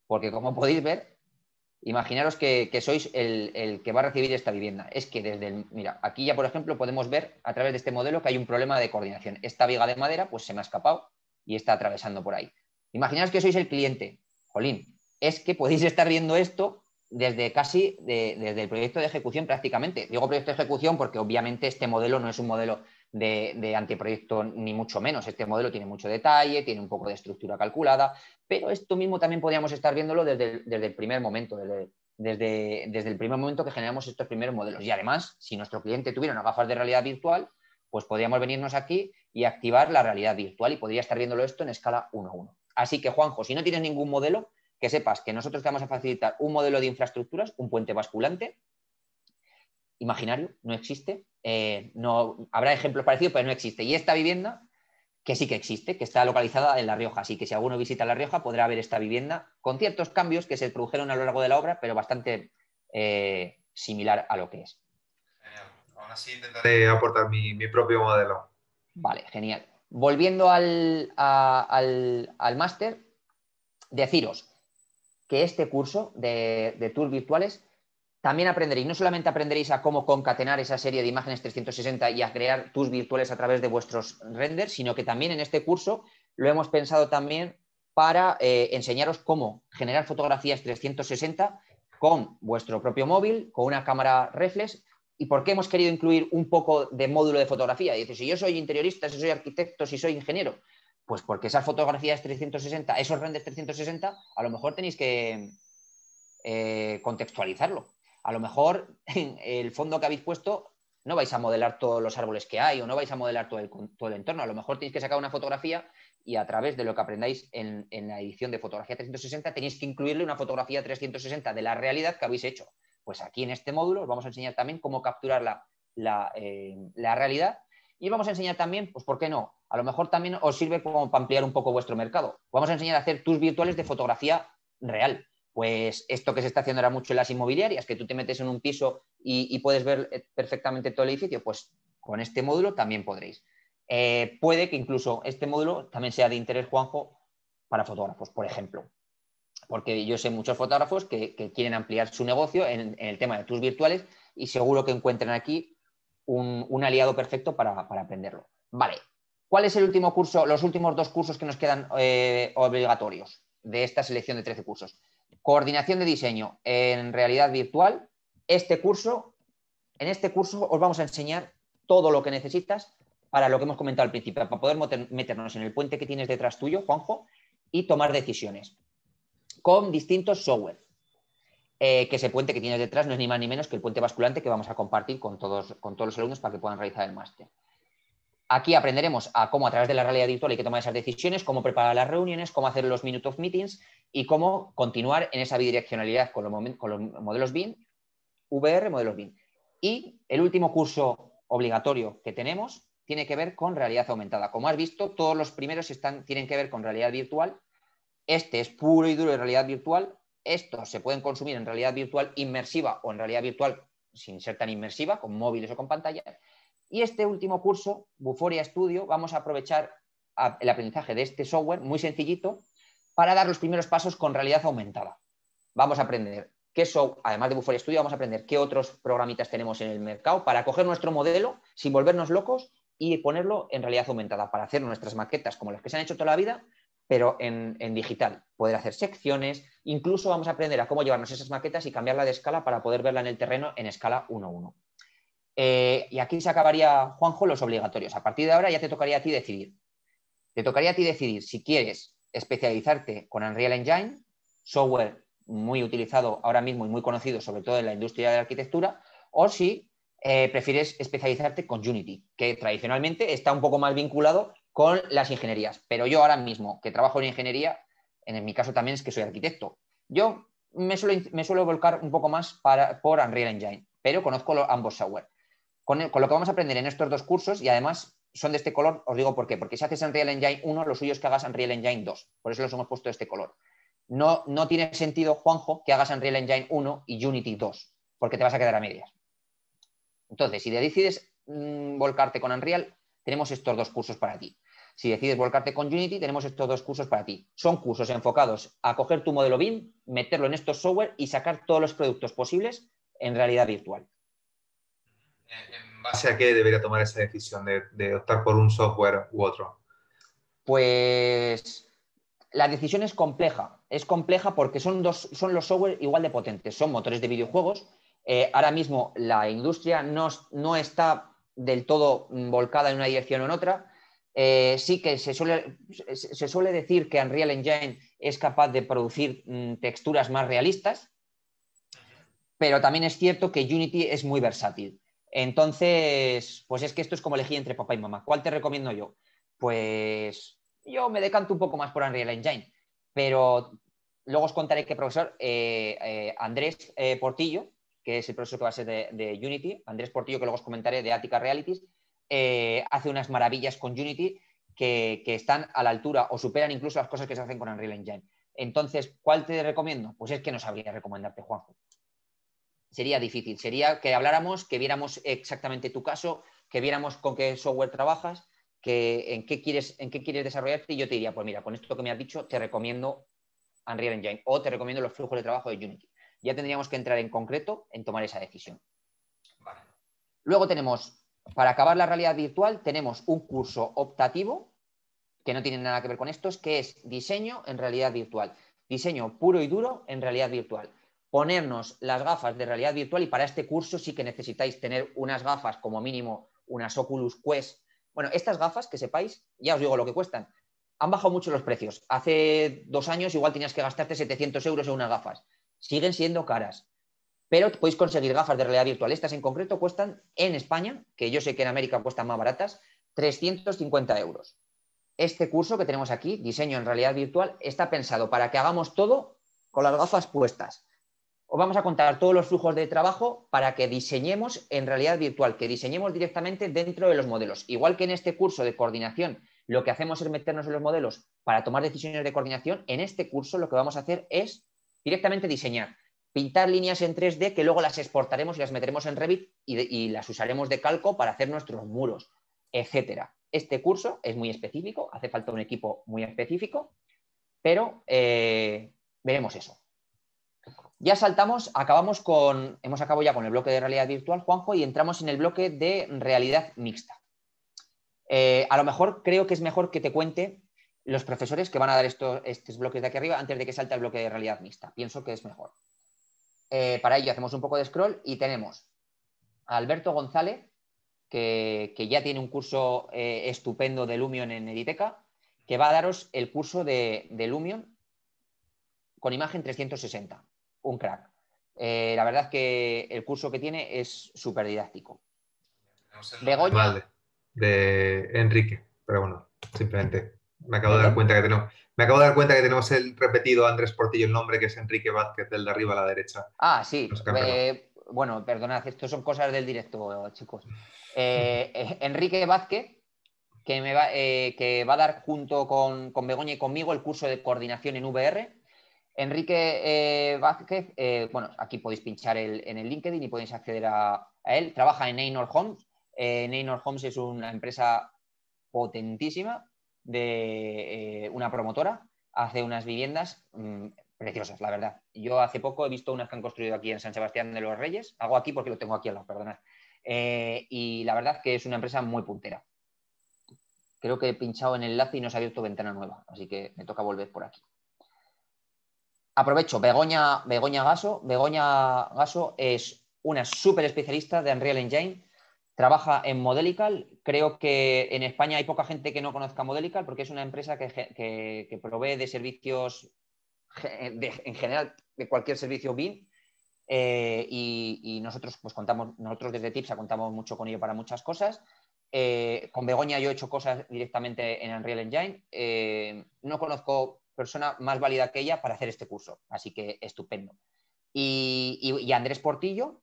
porque como podéis ver, imaginaros que, sois el, que va a recibir esta vivienda. Es que desde el, mira, aquí ya por ejemplo podemos ver a través de este modelo que hay un problema de coordinación. Esta viga de madera pues se me ha escapado y está atravesando por ahí. Imaginaos que sois el cliente. Jolín, es que podéis estar viendo esto desde casi desde el proyecto de ejecución prácticamente. Digo proyecto de ejecución porque obviamente este modelo no es un modelo de, anteproyecto ni mucho menos. Este modelo tiene mucho detalle, tiene un poco de estructura calculada, pero esto mismo también podríamos estar viéndolo desde el, primer momento, desde, desde, el primer momento que generamos estos primeros modelos. Y además, si nuestro cliente tuviera unas gafas de realidad virtual, pues podríamos venirnos aquí y activar la realidad virtual y podría estar viéndolo esto en escala 1-1. Así que, Juanjo, si no tienes ningún modelo, sepas que nosotros te vamos a facilitar un modelo de infraestructuras, un puente basculante, imaginario, no existe. Eh, no, habrá ejemplos parecidos, pero no existe. Y esta vivienda, que sí que existe, que está localizada en La Rioja, así que si alguno visita La Rioja podrá ver esta vivienda con ciertos cambios que se produjeron a lo largo de la obra, pero bastante eh, similar a lo que es. Aún así intentaré aportar mi, propio modelo. Vale, genial. Volviendo al, al máster, deciros, que este curso de, tours virtuales también aprenderéis, no solamente aprenderéis a cómo concatenar esa serie de imágenes 360 y a crear tours virtuales a través de vuestros renders, sino que también en este curso lo hemos pensado también para eh, enseñaros cómo generar fotografías 360 con vuestro propio móvil, con una cámara reflex. ¿Y por qué hemos querido incluir un poco de módulo de fotografía? Dice, si yo soy interiorista, si soy arquitecto, si soy ingeniero, pues porque esas fotografías 360, esos renders 360, a lo mejor tenéis que eh, contextualizarlo. A lo mejor el fondo que habéis puesto no vais a modelar todos los árboles que hay o no vais a modelar todo el, entorno. A lo mejor tenéis que sacar una fotografía y a través de lo que aprendáis en, la edición de fotografía 360 tenéis que incluirle una fotografía 360 de la realidad que habéis hecho. Pues aquí en este módulo os vamos a enseñar también cómo capturar la, la eh, realidad y vamos a enseñar también, pues por qué no, a lo mejor también os sirve como para ampliar un poco vuestro mercado. Vamos a enseñar a hacer tours virtuales de fotografía real. Pues esto que se está haciendo ahora mucho en las inmobiliarias, que tú te metes en un piso y, puedes ver eh, perfectamente todo el edificio, pues con este módulo también podréis. Eh, puede que incluso este módulo también sea de interés, Juanjo, para fotógrafos, por ejemplo. Porque yo sé muchos fotógrafos que, quieren ampliar su negocio en, el tema de tours virtuales y seguro que encuentran aquí un, aliado perfecto para aprenderlo. Vale, ¿Cuál es el último curso, los últimos dos cursos que nos quedan eh, obligatorios de esta selección de 13 cursos? Coordinación de diseño en realidad virtual. Este curso, en este curso os vamos a enseñar todo lo que necesitas para lo que hemos comentado al principio, para poder meternos en el puente que tienes detrás tuyo, Juanjo, y tomar decisiones con distintos software. Eh, que ese puente que tienes detrás no es ni más ni menos que el puente basculante que vamos a compartir con todos, con todos los alumnos para que puedan realizar el máster. Aquí aprenderemos a cómo a través de la realidad virtual hay que tomar esas decisiones, cómo preparar las reuniones, cómo hacer los minute of meetings y cómo continuar en esa bidireccionalidad con los, modelos BIM, VR, modelos BIM. Y el último curso obligatorio que tenemos tiene que ver con realidad aumentada. Como has visto, todos los primeros tienen que ver con realidad virtual. Este es puro y duro de realidad virtual. Estos se pueden consumir en realidad virtual inmersiva o en realidad virtual sin ser tan inmersiva, con móviles o con pantallas y este último curso, Buforia Studio, vamos a aprovechar el aprendizaje de este software muy sencillito para dar los primeros pasos con realidad aumentada. Vamos a aprender qué software, además de Buforia Studio, vamos a aprender qué otros programitas tenemos en el mercado para coger nuestro modelo sin volvernos locos y ponerlo en realidad aumentada para hacer nuestras maquetas como las que se han hecho toda la vida, pero en, digital. Poder hacer secciones, incluso vamos a aprender a cómo llevarnos esas maquetas y cambiarla de escala para poder verla en el terreno en escala 1-1. Eh, y aquí se acabaría, Juanjo, los obligatorios. A partir de ahora ya te tocaría a ti decidir. Te tocaría a ti decidir si quieres especializarte con Unreal Engine, software muy utilizado ahora mismo y muy conocido, sobre todo en la industria de la arquitectura, o si eh, prefieres especializarte con Unity, que tradicionalmente está un poco más vinculado con las ingenierías. Pero yo ahora mismo, que trabajo en ingeniería, en mi caso también es que soy arquitecto. Yo me suelo, volcar un poco más por Unreal Engine, pero conozco ambos software. Con, lo que vamos a aprender en estos dos cursos, y además son de este color, os digo por qué, porque si haces Unreal Engine 1, lo suyo es que hagas Unreal Engine 2, por eso los hemos puesto de este color. No, tiene sentido, Juanjo, que hagas Unreal Engine 1 y Unity 2, porque te vas a quedar a medias. Entonces, si decides mm, volcarte con Unreal, tenemos estos dos cursos para ti. Si decides volcarte con Unity, tenemos estos dos cursos para ti. Son cursos enfocados a coger tu modelo BIM, meterlo en estos software y sacar todos los productos posibles en realidad virtual. ¿En base a qué debería tomar esa decisión de, optar por un software u otro? Pues la decisión es compleja. Es compleja porque son, dos, son los software igual de potentes, son motores de videojuegos. Eh, ahora mismo la industria no, está del todo volcada en una dirección o en otra. Eh, sí que se suele, se suele, decir que Unreal Engine es capaz de producir mm, texturas más realistas, pero también es cierto que Unity es muy versátil. Entonces, pues es que esto es como elegir entre papá y mamá. ¿Cuál te recomiendo yo? Pues yo me decanto un poco más por Unreal Engine, pero luego os contaré que profesor eh, eh, Andrés eh, Portillo, que es el profesor que va a ser de, Unity, Andrés Portillo, que luego os comentaré de Attica Realities, hace unas maravillas con Unity que, que están a la altura o superan incluso las cosas que se hacen con Unreal Engine. Entonces, ¿cuál te recomiendo? Pues es que no sabría recomendarte, Juanjo sería difícil. Sería que habláramos, que viéramos exactamente tu caso, que viéramos con qué software trabajas, que, en, qué quieres, en qué quieres desarrollarte y yo te diría, pues mira, con esto que me has dicho, te recomiendo Unreal Engine o te recomiendo los flujos de trabajo de Unity. Ya tendríamos que entrar en concreto en tomar esa decisión. Luego tenemos, para acabar la realidad virtual, tenemos un curso optativo que no tiene nada que ver con estos, que es diseño en realidad virtual. Diseño puro y duro en realidad virtual ponernos las gafas de realidad virtual y para este curso sí que necesitáis tener unas gafas como mínimo, unas Oculus Quest. Bueno, estas gafas, que sepáis, ya os digo lo que cuestan. Han bajado mucho los precios. Hace dos años igual tenías que gastarte 700 euros en unas gafas. Siguen siendo caras, pero podéis conseguir gafas de realidad virtual. Estas en concreto cuestan en España, que yo sé que en América cuestan más baratas, 350 euros. Este curso que tenemos aquí, diseño en realidad virtual, está pensado para que hagamos todo con las gafas puestas os vamos a contar todos los flujos de trabajo para que diseñemos en realidad virtual, que diseñemos directamente dentro de los modelos. Igual que en este curso de coordinación, lo que hacemos es meternos en los modelos para tomar decisiones de coordinación, en este curso lo que vamos a hacer es directamente diseñar, pintar líneas en 3D que luego las exportaremos y las meteremos en Revit y, las usaremos de calco para hacer nuestros muros, etcétera. Este curso es muy específico, hace falta un equipo muy específico, pero eh, veremos eso. Ya saltamos, acabamos con, hemos acabado ya con el bloque de realidad virtual, Juanjo, y entramos en el bloque de realidad mixta. Eh, a lo mejor creo que es mejor que te cuente los profesores que van a dar estos, bloques de aquí arriba antes de que salte el bloque de realidad mixta. Pienso que es mejor. Eh, para ello hacemos un poco de scroll y tenemos a Alberto González, que, ya tiene un curso eh, estupendo de Lumion en Editeca, que va a daros el curso de, de Lumion con imagen 360 un crack. Eh, la verdad es que el curso que tiene es súper didáctico. Begoña. de Enrique, pero bueno, simplemente me acabo de dar cuenta que tenemos, me acabo de dar cuenta que tenemos el repetido Andrés Portillo el nombre que es Enrique Vázquez, el de arriba a la derecha. Ah, sí. Eh, bueno, perdonad, esto son cosas del directo, chicos. Eh, Enrique Vázquez, que, me va, que va a dar junto con, con Begoña y conmigo el curso de coordinación en VR. Enrique eh, Vázquez, eh, bueno, aquí podéis pinchar en el LinkedIn y podéis acceder a, él. Trabaja en Einor Homes. Eh, Homes es una empresa potentísima de eh, una promotora. Hace unas viviendas mm, preciosas, la verdad. Yo hace poco he visto unas que han construido aquí en San Sebastián de los Reyes. Hago aquí porque lo tengo aquí al lado, perdonad. y la verdad que es una empresa muy puntera. Creo que he pinchado en el enlace y no se ha abierto ventana nueva, así que me toca volver por aquí aprovecho, Begoña, Begoña Gaso. Begoña Gaso es una súper especialista de Unreal Engine. Trabaja en Modelical. Creo que en España hay poca gente que no conozca Modelical porque es una empresa que, provee de servicios, en general, de cualquier servicio BIM. Eh, y, nosotros, pues contamos, nosotros desde Tipsa contamos mucho con ello para muchas cosas. Eh, con Begoña yo he hecho cosas directamente en Unreal Engine. Eh, no conozco persona más válida que ella para hacer este curso. Así que estupendo. Y, Andrés Portillo,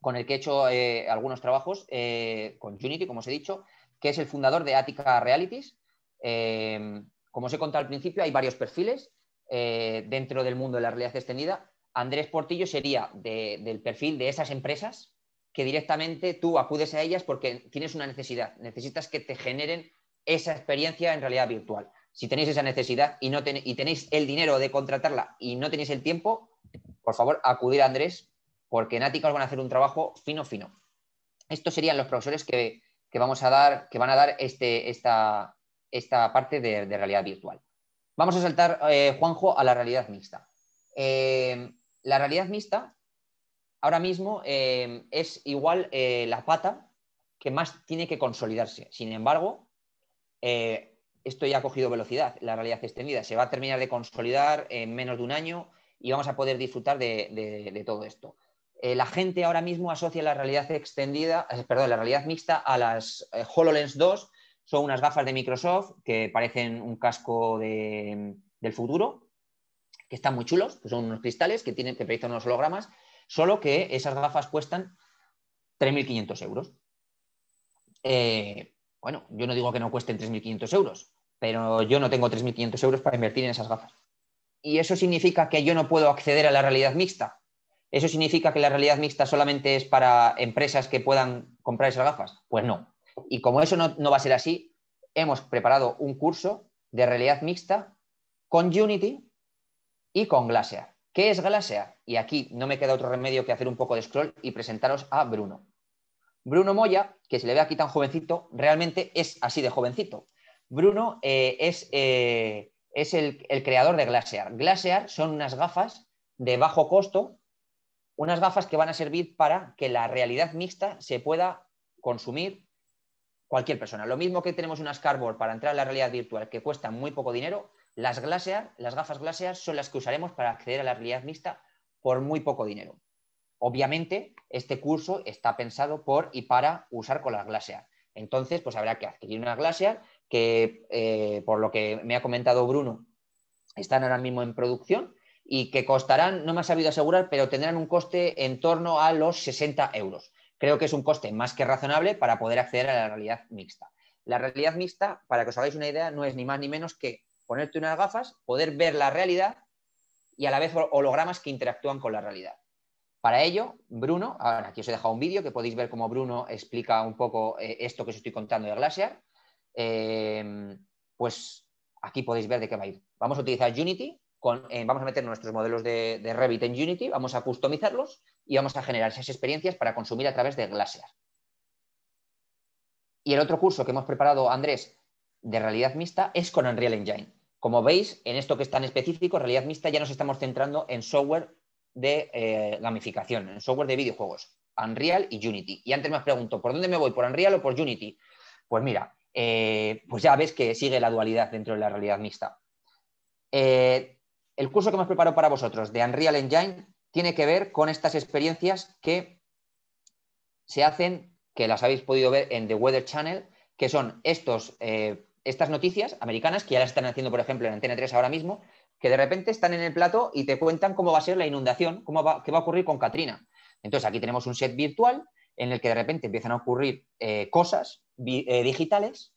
con el que he hecho eh, algunos trabajos eh, con Unity, como os he dicho, que es el fundador de Attica Realities. Eh, como os he contado al principio, hay varios perfiles dentro del mundo de la realidad extendida. Andrés Portillo sería del perfil de esas empresas que directamente tú acudes a ellas porque tienes una necesidad, necesitas que te generen esa experiencia en realidad virtual si tenéis esa necesidad y, no tenéis el dinero de contratarla y no tenéis el tiempo, por favor, acudir a Andrés, porque en van a hacer un trabajo fino, fino. Estos serían los profesores que, vamos a dar, que van a dar este, esta, esta parte de, realidad virtual. Vamos a saltar, eh, Juanjo, a la realidad mixta. Eh, la realidad mixta ahora mismo eh, es igual la pata que más tiene que consolidarse. Sin embargo, esto ya ha cogido velocidad, la realidad extendida. Se va a terminar de consolidar en menos de un año y vamos a poder disfrutar de, todo esto. Eh, la gente ahora mismo asocia la realidad extendida, eh, perdón, la realidad mixta a las eh, HoloLens 2. Son unas gafas de Microsoft que parecen un casco del futuro, que están muy chulos, que son unos cristales que tienen, que proyectan unos hologramas, solo que esas gafas cuestan 3.500 euros. Bueno, yo no digo que no cuesten 3.500 euros, pero yo no tengo 3.500 euros para invertir en esas gafas. ¿Y eso significa que yo no puedo acceder a la realidad mixta? ¿Eso significa que la realidad mixta solamente es para empresas que puedan comprar esas gafas? Pues no. Y como eso no, va a ser así, hemos preparado un curso de realidad mixta con Unity y con Glassia. ¿Qué es Glassia? Y aquí no me queda otro remedio que hacer un poco de scroll y presentaros a Bruno. Bruno Moya, que se le ve aquí tan jovencito, realmente es así de jovencito. Bruno eh, eh, es, el, el, creador de Glasear. Glasear son unas gafas de bajo costo, unas gafas que van a servir para que la realidad mixta se pueda consumir cualquier persona. Lo mismo que tenemos unas cardboard para entrar a la realidad virtual que cuestan muy poco dinero, las Glasear, las gafas Glasear son las que usaremos para acceder a la realidad mixta por muy poco dinero. Obviamente, este curso está pensado por y para usar con las Glacier. Entonces, pues habrá que adquirir una Glacier que, eh, por lo que me ha comentado Bruno, están ahora mismo en producción y que costarán, no me ha sabido asegurar, pero tendrán un coste en torno a los 60 euros. Creo que es un coste más que razonable para poder acceder a la realidad mixta. La realidad mixta, para que os hagáis una idea, no es ni más ni menos que ponerte unas gafas, poder ver la realidad y a la vez hologramas que interactúan con la realidad. Para ello, Bruno, ahora aquí os he dejado un vídeo que podéis ver cómo Bruno explica un poco eh, esto que os estoy contando de Glacier. Em, pues aquí podéis ver de qué va a ir. Vamos a utilizar Unity, con, eh, vamos a meter nuestros modelos de, de, Revit en Unity, vamos a customizarlos y vamos a generar esas experiencias para consumir a través de Glacier. Y el otro curso que hemos preparado, Andrés, de realidad mixta es con Unreal Engine. Como veis, en esto que es tan específico, realidad mixta, ya nos estamos centrando en software de eh, gamificación, en software de videojuegos, Unreal y Unity. Y antes me pregunto ¿por dónde me voy? ¿Por Unreal o por Unity? Pues mira, eh, pues ya ves que sigue la dualidad dentro de la realidad mixta. Eh, el curso que hemos preparado para vosotros de Unreal Engine tiene que ver con estas experiencias que se hacen, que las habéis podido ver en The Weather Channel, que son estos, estas noticias americanas que ya las están haciendo, por ejemplo, en Antena 3 ahora mismo, que de repente están en el plato y te cuentan cómo va a ser la inundación, cómo qué va a ocurrir con Katrina. Entonces aquí tenemos un set virtual en el que de repente empiezan a ocurrir eh, cosas eh, digitales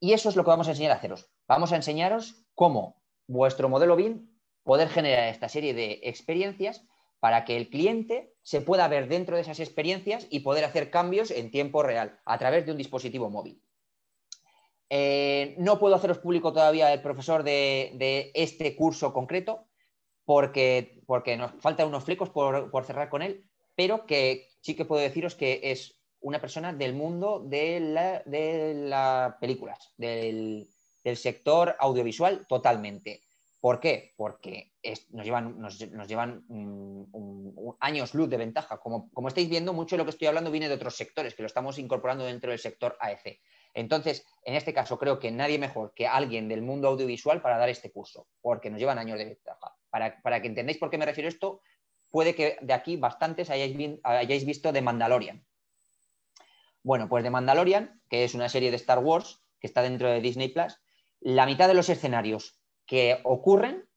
y eso es lo que vamos a enseñar a haceros. Vamos a enseñaros cómo vuestro modelo BIM poder generar esta serie de experiencias para que el cliente se pueda ver dentro de esas experiencias y poder hacer cambios en tiempo real a través de un dispositivo móvil. Eh, no puedo haceros público todavía el profesor de, este curso concreto porque, nos faltan unos flecos por, cerrar con él, pero que sí que puedo deciros que es una persona del mundo de las películas, del, sector audiovisual totalmente. ¿Por qué? Porque nos llevan, mm, años luz de ventaja. Como, como estáis viendo, mucho de lo que estoy hablando viene de otros sectores, que lo estamos incorporando dentro del sector AEC entonces, en este caso, creo que nadie mejor que alguien del mundo audiovisual para dar este curso, porque nos llevan años de ventaja. Para, que entendáis por qué me refiero a esto, puede que de aquí bastantes hayáis, hayáis visto de Mandalorian. Bueno, pues de Mandalorian, que es una serie de Star Wars que está dentro de Disney Plus, la mitad de los escenarios que ocurren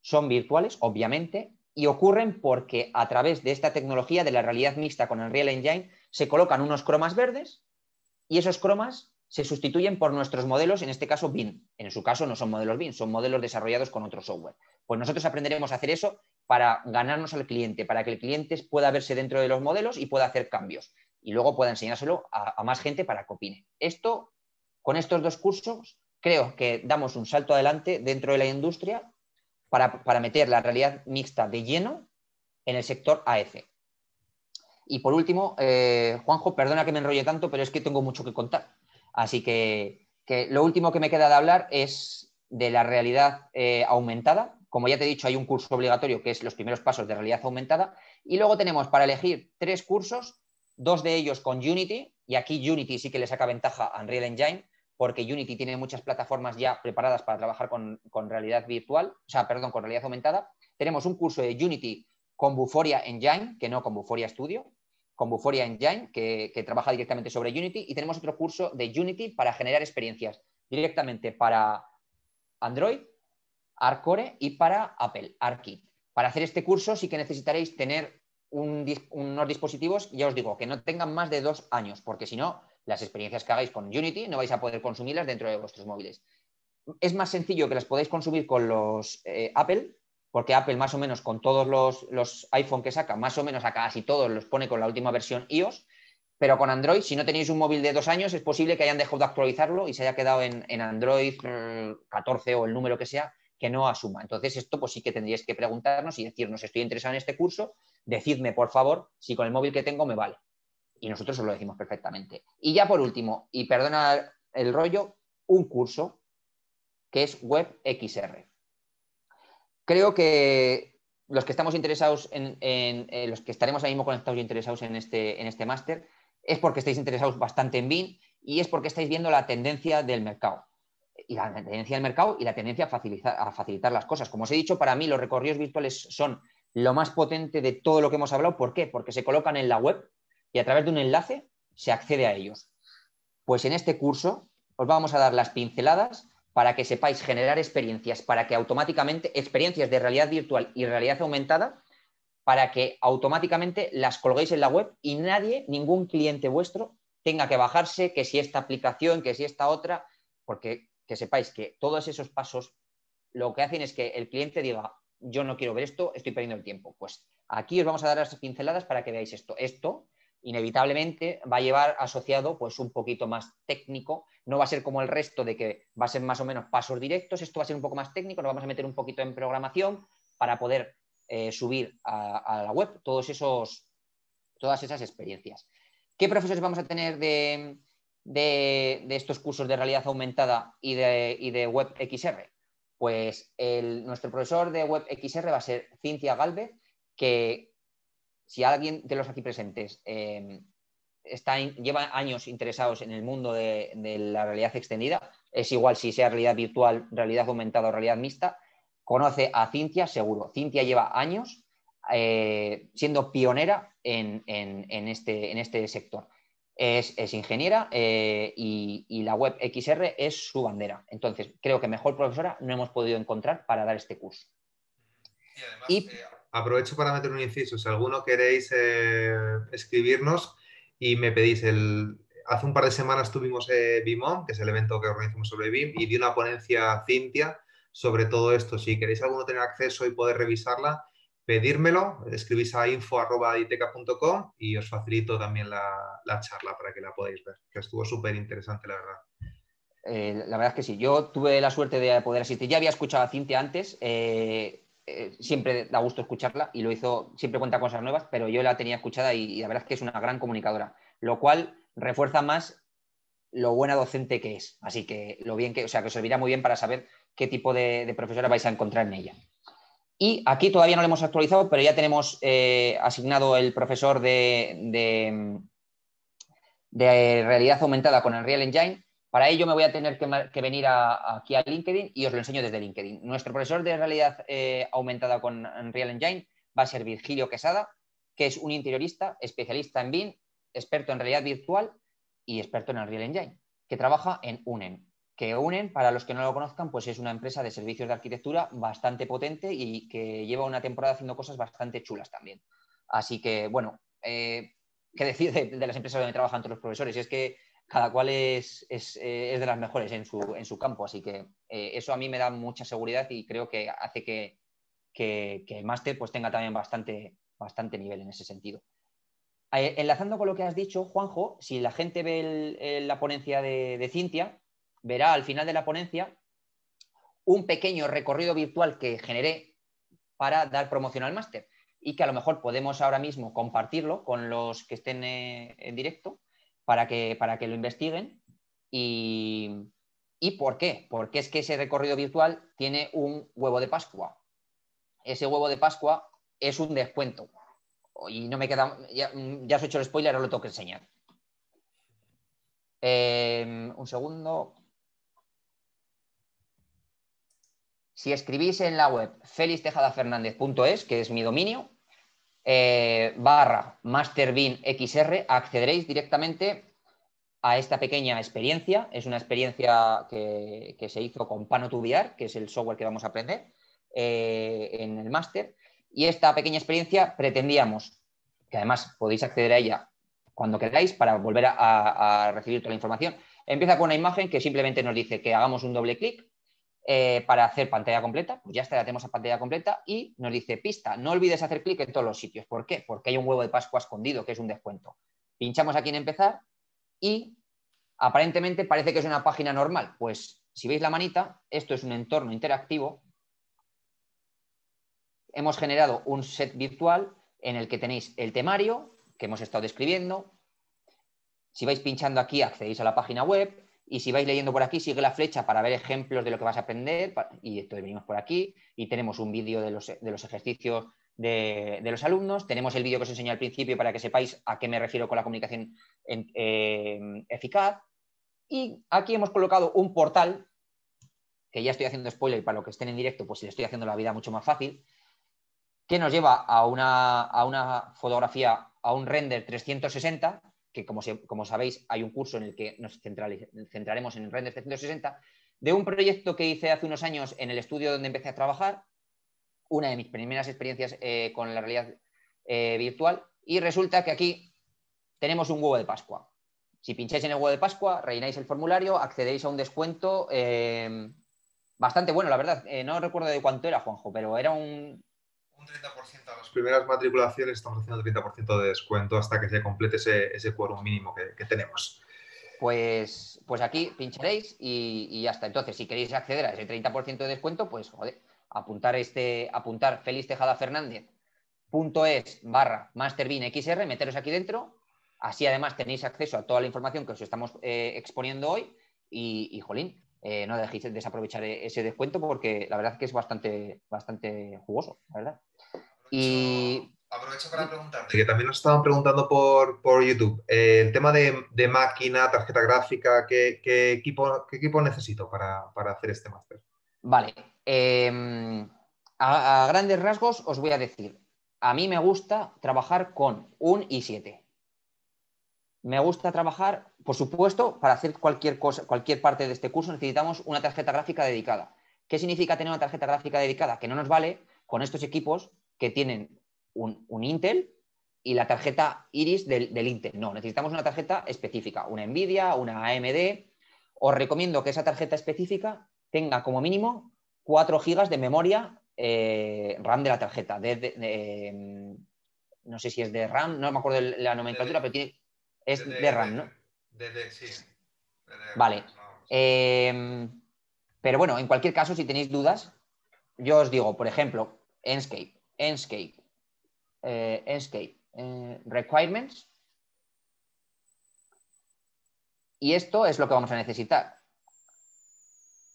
son virtuales, obviamente, y ocurren porque a través de esta tecnología de la realidad mixta con el Real Engine se colocan unos cromas verdes y esos cromas se sustituyen por nuestros modelos, en este caso BIM. En su caso no son modelos BIM, son modelos desarrollados con otro software. Pues nosotros aprenderemos a hacer eso para ganarnos al cliente, para que el cliente pueda verse dentro de los modelos y pueda hacer cambios. Y luego pueda enseñárselo a, más gente para que opine. Esto, con estos dos cursos, creo que damos un salto adelante dentro de la industria para, meter la realidad mixta de lleno en el sector AF. E y por último, eh, Juanjo, perdona que me enrolle tanto, pero es que tengo mucho que contar. Así que, lo último que me queda de hablar es de la realidad eh, aumentada. Como ya te he dicho, hay un curso obligatorio que es los primeros pasos de realidad aumentada. Y luego tenemos para elegir tres cursos, dos de ellos con Unity. Y aquí Unity sí que le saca ventaja a Unreal Engine, porque Unity tiene muchas plataformas ya preparadas para trabajar con, realidad virtual, o sea, perdón, con realidad aumentada. Tenemos un curso de Unity con Buforia Engine, que no con Buforia Studio, con Buforia Engine, que, trabaja directamente sobre Unity, y tenemos otro curso de Unity para generar experiencias directamente para Android, Arcore y para Apple, ARKit. Para hacer este curso sí que necesitaréis tener unos dispositivos, ya os digo, que no tengan más de dos años, porque si no, las experiencias que hagáis con Unity no vais a poder consumirlas dentro de vuestros móviles. Es más sencillo que las podáis consumir con los eh, Apple, porque Apple más o menos con todos los, los, iPhone que saca, más o menos a casi todos los pone con la última versión iOS, pero con Android, si no tenéis un móvil de dos años, es posible que hayan dejado de actualizarlo y se haya quedado en, en Android 14 mm, o el número que sea, que no asuma. Entonces, esto pues sí que tendríais que preguntarnos y decirnos, estoy interesado en este curso, decidme, por favor, si con el móvil que tengo me vale. Y nosotros os lo decimos perfectamente. Y ya por último, y perdona el rollo, un curso que es WebXR. Creo que los que estamos interesados en, eh, los que estaremos ahí mismo conectados y interesados en este, en este máster, es porque estáis interesados bastante en BIN y es porque estáis viendo la tendencia del mercado. Y la tendencia del mercado y la tendencia a facilitar, a facilitar las cosas. Como os he dicho, para mí los recorridos virtuales son lo más potente de todo lo que hemos hablado. ¿Por qué? Porque se colocan en la web y a través de un enlace se accede a ellos. Pues en este curso os vamos a dar las pinceladas para que sepáis generar experiencias, para que automáticamente, experiencias de realidad virtual y realidad aumentada, para que automáticamente las colguéis en la web y nadie, ningún cliente vuestro, tenga que bajarse, que si esta aplicación, que si esta otra, porque que sepáis que todos esos pasos lo que hacen es que el cliente diga, yo no quiero ver esto, estoy perdiendo el tiempo. Pues aquí os vamos a dar las pinceladas para que veáis esto. Esto inevitablemente va a llevar asociado pues un poquito más técnico, no va a ser como el resto de que va a ser más o menos pasos directos, esto va a ser un poco más técnico, nos vamos a meter un poquito en programación para poder eh, subir a, la web todos esos, todas esas experiencias. ¿Qué profesores vamos a tener de, de, estos cursos de realidad aumentada y de, y de web XR? Pues el, nuestro profesor de web XR va a ser Cintia Galvez, que si alguien de los aquí presentes em, está lleva años interesados en el mundo de, la realidad extendida, es igual si sea realidad virtual, realidad aumentada o realidad mixta, conoce a Cintia seguro. Cintia lleva años eh, siendo pionera este, en, este, sector. Es, ingeniera eh, y, la web XR es su bandera. Entonces, creo que mejor profesora no hemos podido encontrar para dar este curso. Y además, eh, aprovecho para meter un inciso. Si alguno queréis eh, escribirnos y me pedís el... Hace un par de semanas tuvimos eh, BIMON, que es el evento que organizamos sobre BIM, y di una ponencia a Cintia sobre todo esto. Si queréis alguno tener acceso y poder revisarla, pedírmelo, escribís a info.iteca.com y os facilito también la, charla para que la podáis ver, que estuvo súper interesante, la verdad. Eh, la verdad es que sí, yo tuve la suerte de poder asistir. Ya había escuchado a Cintia antes, eh, eh, siempre da gusto escucharla y lo hizo, siempre cuenta cosas nuevas, pero yo la tenía escuchada y, la verdad es que es una gran comunicadora, lo cual refuerza más lo buena docente que es. Así que lo bien que, o sea, que servirá muy bien para saber qué tipo de, profesora vais a encontrar en ella. Y aquí todavía no lo hemos actualizado, pero ya tenemos eh, asignado el profesor de, de, de, realidad aumentada con el Real Engine para ello me voy a tener que, venir aquí a LinkedIn y os lo enseño desde LinkedIn. Nuestro profesor de realidad eh, aumentada con Unreal Engine va a ser Virgilio Quesada, que es un interiorista, especialista en BIM, experto en realidad virtual y experto en Unreal Engine, que trabaja en UNEN. Que UNEN, para los que no lo conozcan, pues es una empresa de servicios de arquitectura bastante potente y que lleva una temporada haciendo cosas bastante chulas también. Así que, bueno, eh, ¿qué decir de, las empresas donde trabajan todos los profesores? Y Es que cada cual es, eh, es, de las mejores en su, en su campo. Así que eh, eso a mí me da mucha seguridad y creo que hace que, que, que pues, tenga también bastante, bastante nivel en ese sentido. Eh, enlazando con lo que has dicho, Juanjo, si la gente ve la ponencia de, de, Cintia, verá al final de la ponencia un pequeño recorrido virtual que generé para dar promoción al máster y que a lo mejor podemos ahora mismo compartirlo con los que estén en directo para que, para que lo investiguen. Y, por qué? Porque es que ese recorrido virtual tiene un huevo de Pascua. Ese huevo de Pascua es un descuento. Y no me queda. Ya, ya os he hecho el spoiler, ahora lo tengo que enseñar. Em, un segundo. Si escribís en la web felistejadafernández.es, que es mi dominio, eh, barra Masterbin XR accederéis directamente a esta pequeña experiencia. Es una experiencia que, se hizo con Pano que es el software que vamos a aprender eh, en el máster. Y esta pequeña experiencia pretendíamos, que además podéis acceder a ella cuando queráis para volver a recibir toda la información. Empieza con una imagen que simplemente nos dice que hagamos un doble clic eh, para hacer pantalla completa, pues ya está, ya tenemos a pantalla completa y nos dice pista, no olvides hacer clic en todos los sitios. ¿Por qué? Porque hay un huevo de Pascua escondido que es un descuento. Pinchamos aquí en empezar y aparentemente parece que es una página normal. Pues si veis la manita, esto es un entorno interactivo. Hemos generado un set virtual en el que tenéis el temario que hemos estado describiendo. Si vais pinchando aquí accedéis a la página web, y si vais leyendo por aquí, sigue la flecha para ver ejemplos de lo que vas a aprender. Y esto venimos por aquí y tenemos un vídeo de los, ejercicios de, los alumnos. Tenemos el vídeo que os enseñé al principio para que sepáis a qué me refiero con la comunicación em, eficaz. Y aquí hemos colocado un portal, que ya estoy haciendo spoiler para los que estén en directo, pues le estoy haciendo la vida mucho más fácil, que nos lleva a una, a una fotografía, a un render 360 que como, sabéis hay un curso en el que nos centraremos en Render 360, de un proyecto que hice hace unos años en el estudio donde empecé a trabajar, una de mis primeras experiencias eh, con la realidad eh, virtual, y resulta que aquí tenemos un huevo de Pascua. Si pincháis en el huevo de Pascua, rellenáis el formulario, accedéis a un descuento eh, bastante bueno, la verdad. no recuerdo de cuánto era, Juanjo, pero era un, un 30% a las primeras matriculaciones, estamos haciendo 30% de descuento hasta que se complete ese, ese quórum mínimo que, tenemos. Pues, pues aquí pincharéis y, hasta entonces, si queréis acceder a ese 30% de descuento, pues joder, apuntar este, apuntar Feliz Tejada Fernández punto es barra Masterbin XR, meteros aquí dentro. Así además tenéis acceso a toda la información que os estamos eh, exponiendo hoy. Y, jolín, eh, no dejéis de desaprovechar ese descuento porque la verdad es que es bastante, bastante jugoso, la verdad y... aprovecho para preguntarte, que también nos estaban preguntando por, YouTube, eh, el tema de, máquina, tarjeta gráfica, ¿qué, equipo, equipo necesito para, hacer este máster? Vale, em, a, a, grandes rasgos os voy a decir, a mí me gusta trabajar con un i7. Me gusta trabajar, por supuesto, para hacer cualquier cosa, cualquier parte de este curso necesitamos una tarjeta gráfica dedicada. ¿Qué significa tener una tarjeta gráfica dedicada? Que no nos vale con estos equipos que tienen un, Intel y la tarjeta Iris del, Intel. No, necesitamos una tarjeta específica, una Nvidia, una AMD. Os recomiendo que esa tarjeta específica tenga como mínimo 4 GB de memoria eh, RAM de la tarjeta. Mm, no sé si es de RAM, no me acuerdo de la nomenclatura, pero es de, RAM, ¿no? sí. vale. Em, pero bueno, en cualquier caso, si tenéis dudas, yo os digo, por ejemplo, Enscape Enscape. Eh, eh, requirements. Y esto es lo que vamos a necesitar.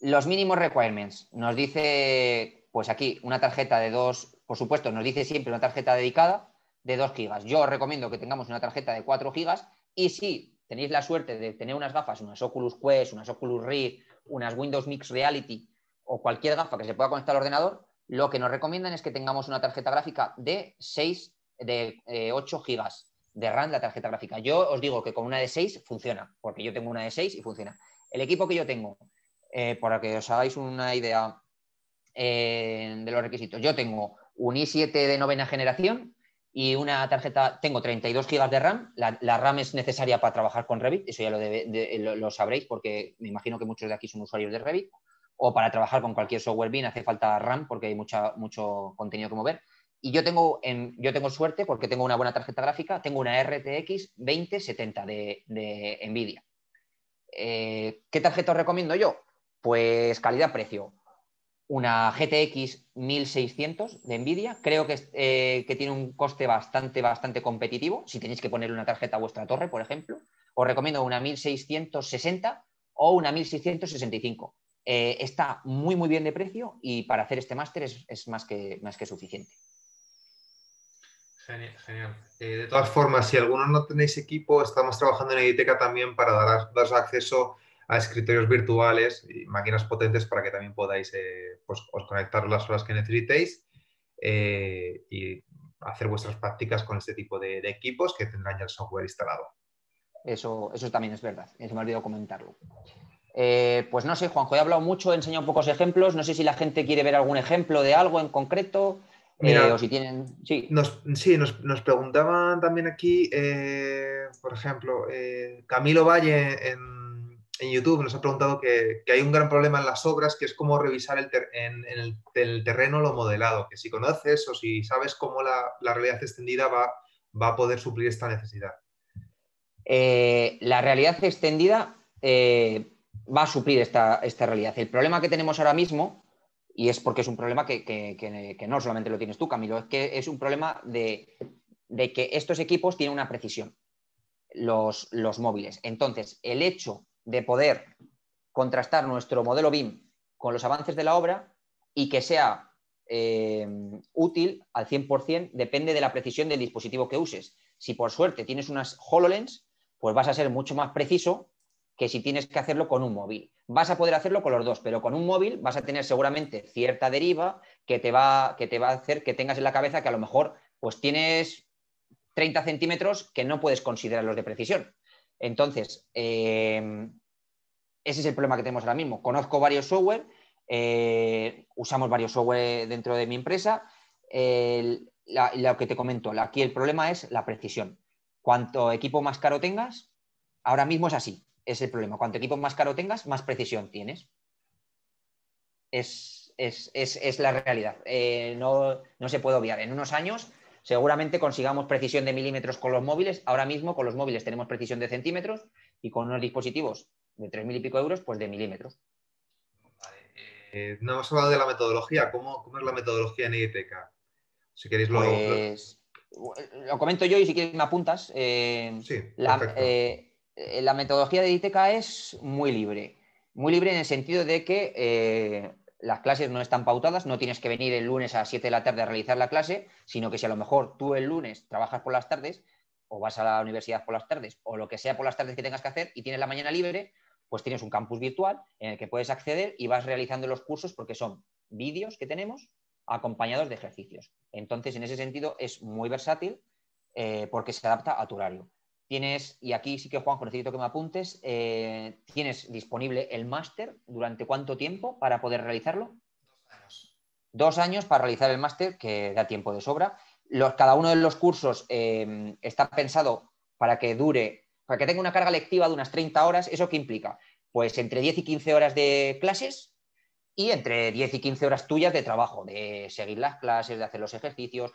Los mínimos requirements. Nos dice, pues aquí, una tarjeta de 2, por supuesto, nos dice siempre una tarjeta dedicada de 2 gigas. Yo os recomiendo que tengamos una tarjeta de 4 gigas y si tenéis la suerte de tener unas gafas, unas Oculus Quest, unas Oculus Rift, unas Windows Mixed Reality o cualquier gafa que se pueda conectar al ordenador, lo que nos recomiendan es que tengamos una tarjeta gráfica de 6, de 8 eh, gigas de RAM la tarjeta gráfica. Yo os digo que con una de 6 funciona, porque yo tengo una de 6 y funciona. El equipo que yo tengo, eh, para que os hagáis una idea eh, de los requisitos, yo tengo un i7 de novena generación y una tarjeta, tengo 32 GB de RAM, la, RAM es necesaria para trabajar con Revit, eso ya lo, lo, sabréis porque me imagino que muchos de aquí son usuarios de Revit o para trabajar con cualquier software bien hace falta RAM porque hay mucha, mucho contenido que mover. Y yo tengo, yo tengo suerte porque tengo una buena tarjeta gráfica, tengo una RTX 2070 de, NVIDIA. Eh, ¿Qué tarjeta os recomiendo yo? Pues calidad-precio. Una GTX 1600 de NVIDIA, creo que, eh, que tiene un coste bastante, bastante competitivo. Si tenéis que poner una tarjeta a vuestra torre, por ejemplo, os recomiendo una 1660 o una 1665 eh, está muy, muy bien de precio y para hacer este máster es, más, que, más que suficiente. Genial. Eh, de todas formas, si algunos no tenéis equipo, estamos trabajando en Editeca también para daros acceso a escritorios virtuales y máquinas potentes para que también podáis eh, pues, os conectar las horas que necesitéis y hacer vuestras prácticas con este tipo de, equipos que tendrán ya el software instalado. Eso, eso también es verdad, eso me olvidado comentarlo. Eh, pues no sé, Juanjo, he hablado mucho, he enseñado pocos ejemplos. No sé si la gente quiere ver algún ejemplo de algo en concreto. Eh, o si tienen. Sí, nos, preguntaban también aquí, eh, por ejemplo, Camilo Valle en, YouTube nos ha preguntado que, hay un gran problema en las obras que es cómo revisar el en, el, terreno lo modelado. Que si conoces o si sabes cómo la, realidad extendida va, a poder suplir esta necesidad. la realidad extendida va a suplir esta, esta realidad. El problema que tenemos ahora mismo, y es porque es un problema que, no solamente lo tienes tú, Camilo, es que es un problema de, que estos equipos tienen una precisión, los, los, móviles. Entonces, el hecho de poder contrastar nuestro modelo BIM con los avances de la obra y que sea eh, útil al 100% depende de la precisión del dispositivo que uses. Si por suerte tienes unas HoloLens, pues vas a ser mucho más preciso que si tienes que hacerlo con un móvil. Vas a poder hacerlo con los dos, pero con un móvil vas a tener seguramente cierta deriva que te va, que te va a hacer que tengas en la cabeza que a lo mejor pues tienes 30 centímetros que no puedes Considerar los de precisión. Entonces, em, ese es el problema que tenemos ahora mismo. Conozco varios software, eh, usamos varios software dentro de mi empresa. lo que te comento, aquí el problema es la precisión. Cuanto equipo más caro tengas, ahora mismo es así es el problema. Cuanto equipo más caro tengas, más precisión tienes. Es, la realidad. Eh, no, se puede obviar. En unos años seguramente consigamos precisión de milímetros con los móviles. Ahora mismo con los móviles tenemos precisión de centímetros y con unos dispositivos de 3.000 y pico euros, pues de milímetros. Eh, no hemos hablado de la metodología. ¿Cómo, es la metodología en ITK? Si queréis lo, pues, lo... comento yo y si quieres me apuntas. Eh, sí, la, eh, la metodología de ITK es muy libre. Muy libre en el sentido de que eh, las clases no están pautadas, no tienes que venir el lunes a las 7 de la tarde a realizar la clase, sino que si a lo mejor tú el lunes trabajas por las tardes o vas a la universidad por las tardes o lo que sea por las tardes que tengas que hacer y tienes la mañana libre, pues tienes un campus virtual en el que puedes acceder y vas realizando los cursos porque son vídeos que tenemos acompañados de ejercicios. Entonces, en ese sentido, es muy versátil eh, porque se adapta a tu horario. Tienes, y aquí sí que Juan, necesito que me apuntes, eh, tienes disponible el máster durante cuánto tiempo para poder realizarlo? Dos años. Dos años para realizar el máster, que da tiempo de sobra. cada uno de los cursos eh, está pensado para que dure, para que tenga una carga lectiva de unas 30 horas. ¿Eso qué implica? Pues entre 10 y 15 horas de clases y entre 10 y 15 horas tuyas de trabajo, de seguir las clases, de hacer los ejercicios.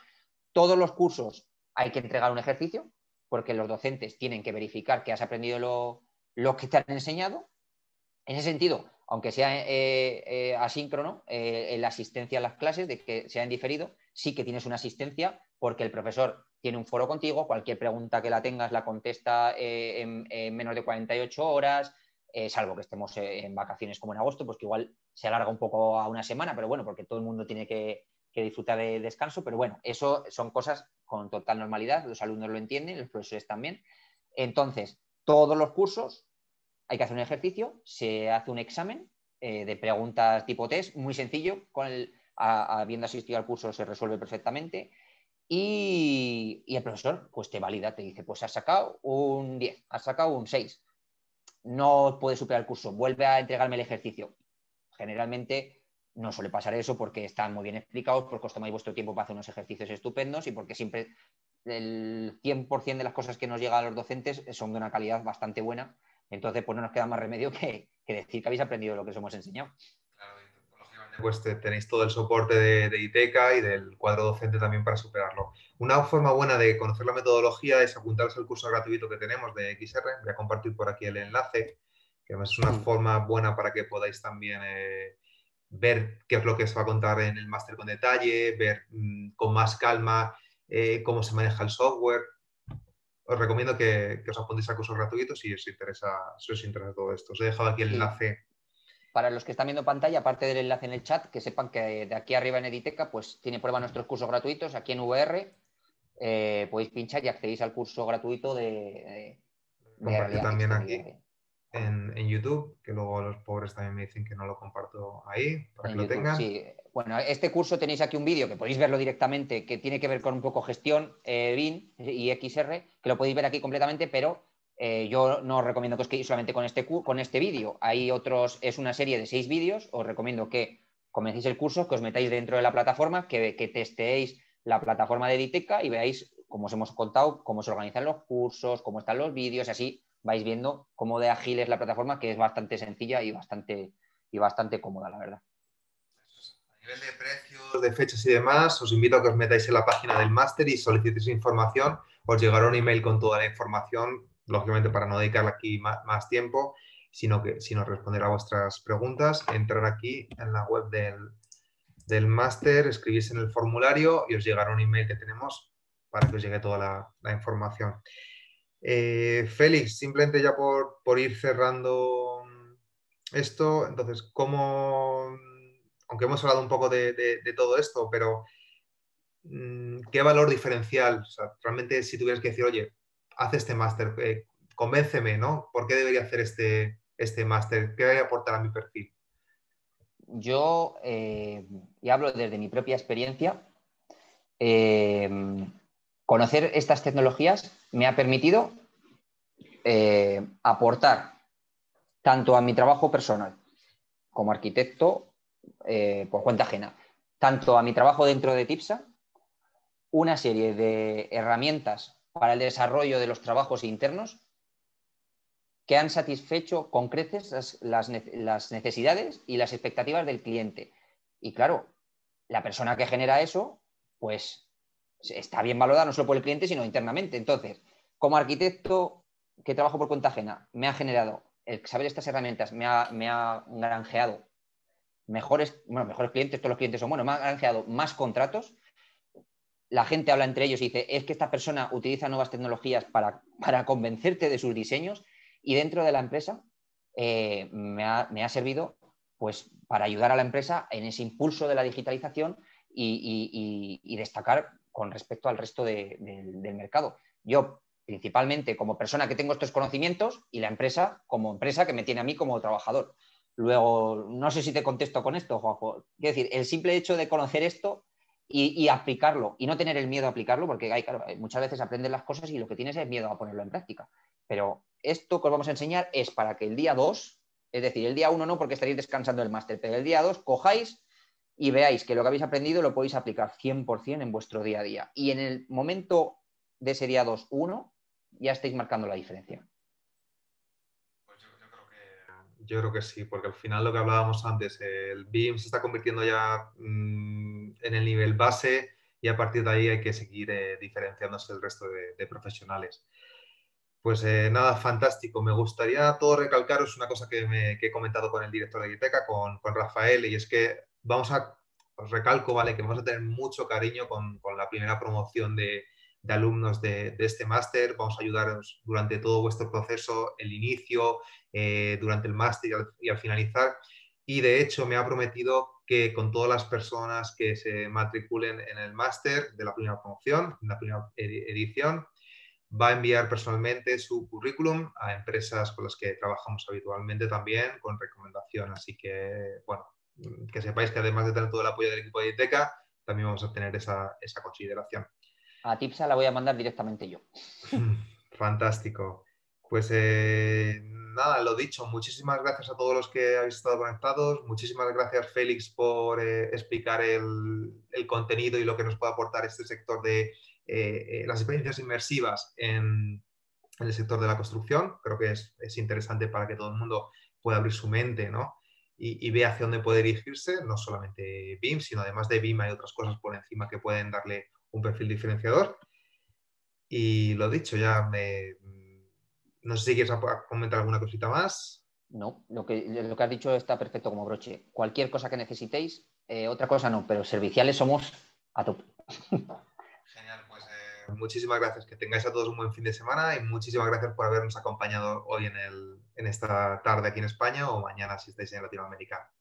Todos los cursos hay que entregar un ejercicio, porque los docentes tienen que verificar que has aprendido lo, que te han enseñado. En ese sentido, aunque sea eh, eh, asíncrono, eh, la asistencia a las clases, de que se han diferido, sí que tienes una asistencia porque el profesor tiene un foro contigo, cualquier pregunta que la tengas la contesta en, en, menos de 48 horas, salvo que estemos en vacaciones como en agosto, pues que igual se alarga un poco a una semana, pero bueno, porque todo el mundo tiene que que disfruta de descanso, pero bueno, eso son cosas con total normalidad, los alumnos lo entienden, los profesores también. Entonces, todos los cursos hay que hacer un ejercicio, se hace un examen eh, de preguntas tipo test, muy sencillo, con habiendo asistido al curso se resuelve perfectamente. Y, el profesor pues te valida, te dice, pues has sacado un 10, has sacado un 6, no puedes superar el curso, vuelve a entregarme el ejercicio. Generalmente no suele pasar eso porque están muy bien explicados, porque os tomáis vuestro tiempo para hacer unos ejercicios estupendos y porque siempre el 100% de las cosas que nos llegan a los docentes son de una calidad bastante buena. Entonces, pues no nos queda más remedio que, decir que habéis aprendido lo que os hemos enseñado. Claro, pues tenéis todo el soporte de, de, ITECA y del cuadro docente también para superarlo. Una forma buena de conocer la metodología es apuntarse al curso gratuito que tenemos de XR. Voy a compartir por aquí el enlace, que además es una forma buena para que podáis también... Eh, ver qué es lo que se va a contar en el máster con detalle, ver mm, con más calma eh, cómo se maneja el software. Os recomiendo que, os apuntéis a cursos gratuitos si os interesa, si todo esto. Os he dejado aquí el enlace. Para los que están viendo pantalla, aparte del enlace en el chat, que sepan que de aquí arriba en Editeca, pues tiene prueba nuestros cursos gratuitos. Aquí en VR eh, podéis pinchar y accedéis al curso gratuito de. también aquí en, YouTube, que luego los pobres también me dicen que no lo comparto ahí, para que lo tengan. Sí. Bueno, este curso tenéis aquí un vídeo que podéis verlo directamente, que tiene que ver con un poco gestión BIN eh, y XR, que lo podéis ver aquí completamente, pero eh, yo no os recomiendo que os quedéis solamente con este, con este vídeo. Hay otros, es una serie de seis vídeos, os recomiendo que comencéis el curso, que os metáis dentro de la plataforma, que, que testeéis la plataforma de Editeca y veáis, como os hemos contado, cómo se organizan los cursos, cómo están los vídeos, y así vais viendo cómo de ágil es la plataforma, que es bastante sencilla y bastante, y bastante cómoda, la verdad. A nivel de precios, de fechas y demás, os invito a que os metáis en la página del máster y solicitéis información. Os llegará un email con toda la información, lógicamente para no dedicarle aquí más, tiempo, sino, que, sino responder a vuestras preguntas, entrar aquí en la web del, máster, escribís en el formulario y os llegará un email que tenemos para que os llegue toda la información. Eh, Félix, simplemente ya por, ir cerrando esto, entonces, ¿cómo, aunque hemos hablado un poco de, todo esto, pero mm, qué valor diferencial, realmente si tuvieras que decir, oye, haz este máster, convenceme eh, convénceme, ¿no? ¿Por qué debería hacer este, este máster? ¿Qué debería aportar a mi perfil? Yo, eh, y hablo desde mi propia experiencia, conocer estas tecnologías me ha permitido eh, aportar tanto a mi trabajo personal como arquitecto eh, por cuenta ajena, tanto a mi trabajo dentro de TIPSA, una serie de herramientas para el desarrollo de los trabajos internos que han satisfecho con creces las necesidades y las expectativas del cliente. Y claro, la persona que genera eso, pues está bien valorada no solo por el cliente, sino internamente. Entonces, como arquitecto que trabajo por cuenta ajena, me ha generado el saber estas herramientas, me ha, me granjeado mejores, bueno, mejores clientes, todos los clientes son buenos, me ha granjeado más contratos. La gente habla entre ellos y dice, es que esta persona utiliza nuevas tecnologías para, convencerte de sus diseños y dentro de la empresa eh, me, ha, servido pues, para ayudar a la empresa en ese impulso de la digitalización y destacar con respecto al resto del mercado. Yo, principalmente como persona que tengo estos conocimientos y la empresa como empresa que me tiene a mí como trabajador. Luego, no sé si te contesto con esto, Juanjo. Quiero decir, el simple hecho de conocer esto y, aplicarlo y no tener el miedo a aplicarlo, porque hay, muchas veces aprendes las cosas y lo que tienes es miedo a ponerlo en práctica. Pero esto que os vamos a enseñar es para que el día 2, es decir, el día 1 no porque estaréis descansando el máster, pero el día 2 cojáis y veáis que lo que habéis aprendido lo podéis aplicar 100% en vuestro día a día. Y en el momento de ese día 2-1 ya estáis marcando la diferencia. Pues yo, creo que, sí, porque al final lo que hablábamos antes, el BIM se está convirtiendo ya mm, en el nivel base y a partir de ahí hay que seguir eh, diferenciándose del resto de, profesionales. Pues eh, nada, fantástico. Me gustaría todo recalcaros una cosa que, he comentado con el director de Guiteca, con, con Rafael, y es que vamos a, os recalco, ¿vale? Que vamos a tener mucho cariño con, con la primera promoción de, de alumnos de, de este máster. Vamos a ayudaros durante todo vuestro proceso, el inicio, eh, durante el máster y, y al, finalizar. Y de hecho me ha prometido que con todas las personas que se matriculen en el máster de la primera promoción, en la primera edición, va a enviar personalmente su currículum a empresas con las que trabajamos habitualmente también con recomendación. Así que, bueno, que sepáis que además de tener todo el apoyo del equipo de Iteca, también vamos a tener esa, consideración. A Tipsa la voy a mandar directamente yo. (laughs) Fantástico. Pues eh, nada, lo dicho, muchísimas gracias a todos los que habéis estado conectados, muchísimas gracias Félix por eh, explicar el, contenido y lo que nos puede aportar este sector de eh, las experiencias inmersivas en, en, el sector de la construcción. Creo que es, es, interesante para que todo el mundo pueda abrir su mente ¿no? y, ve hacia dónde puede dirigirse, no solamente BIM, sino además de BIM hay otras cosas por encima que pueden darle un perfil diferenciador. Y lo dicho, ya me... No sé si quieres comentar alguna cosita más. No, lo que, lo que has dicho está perfecto como broche. Cualquier cosa que necesitéis, eh, otra cosa no, pero serviciales somos a tope. (laughs) Pues muchísimas gracias, que tengáis a todos un buen fin de semana y muchísimas gracias por habernos acompañado hoy en, en esta tarde aquí en España o mañana si estáis en Latinoamérica.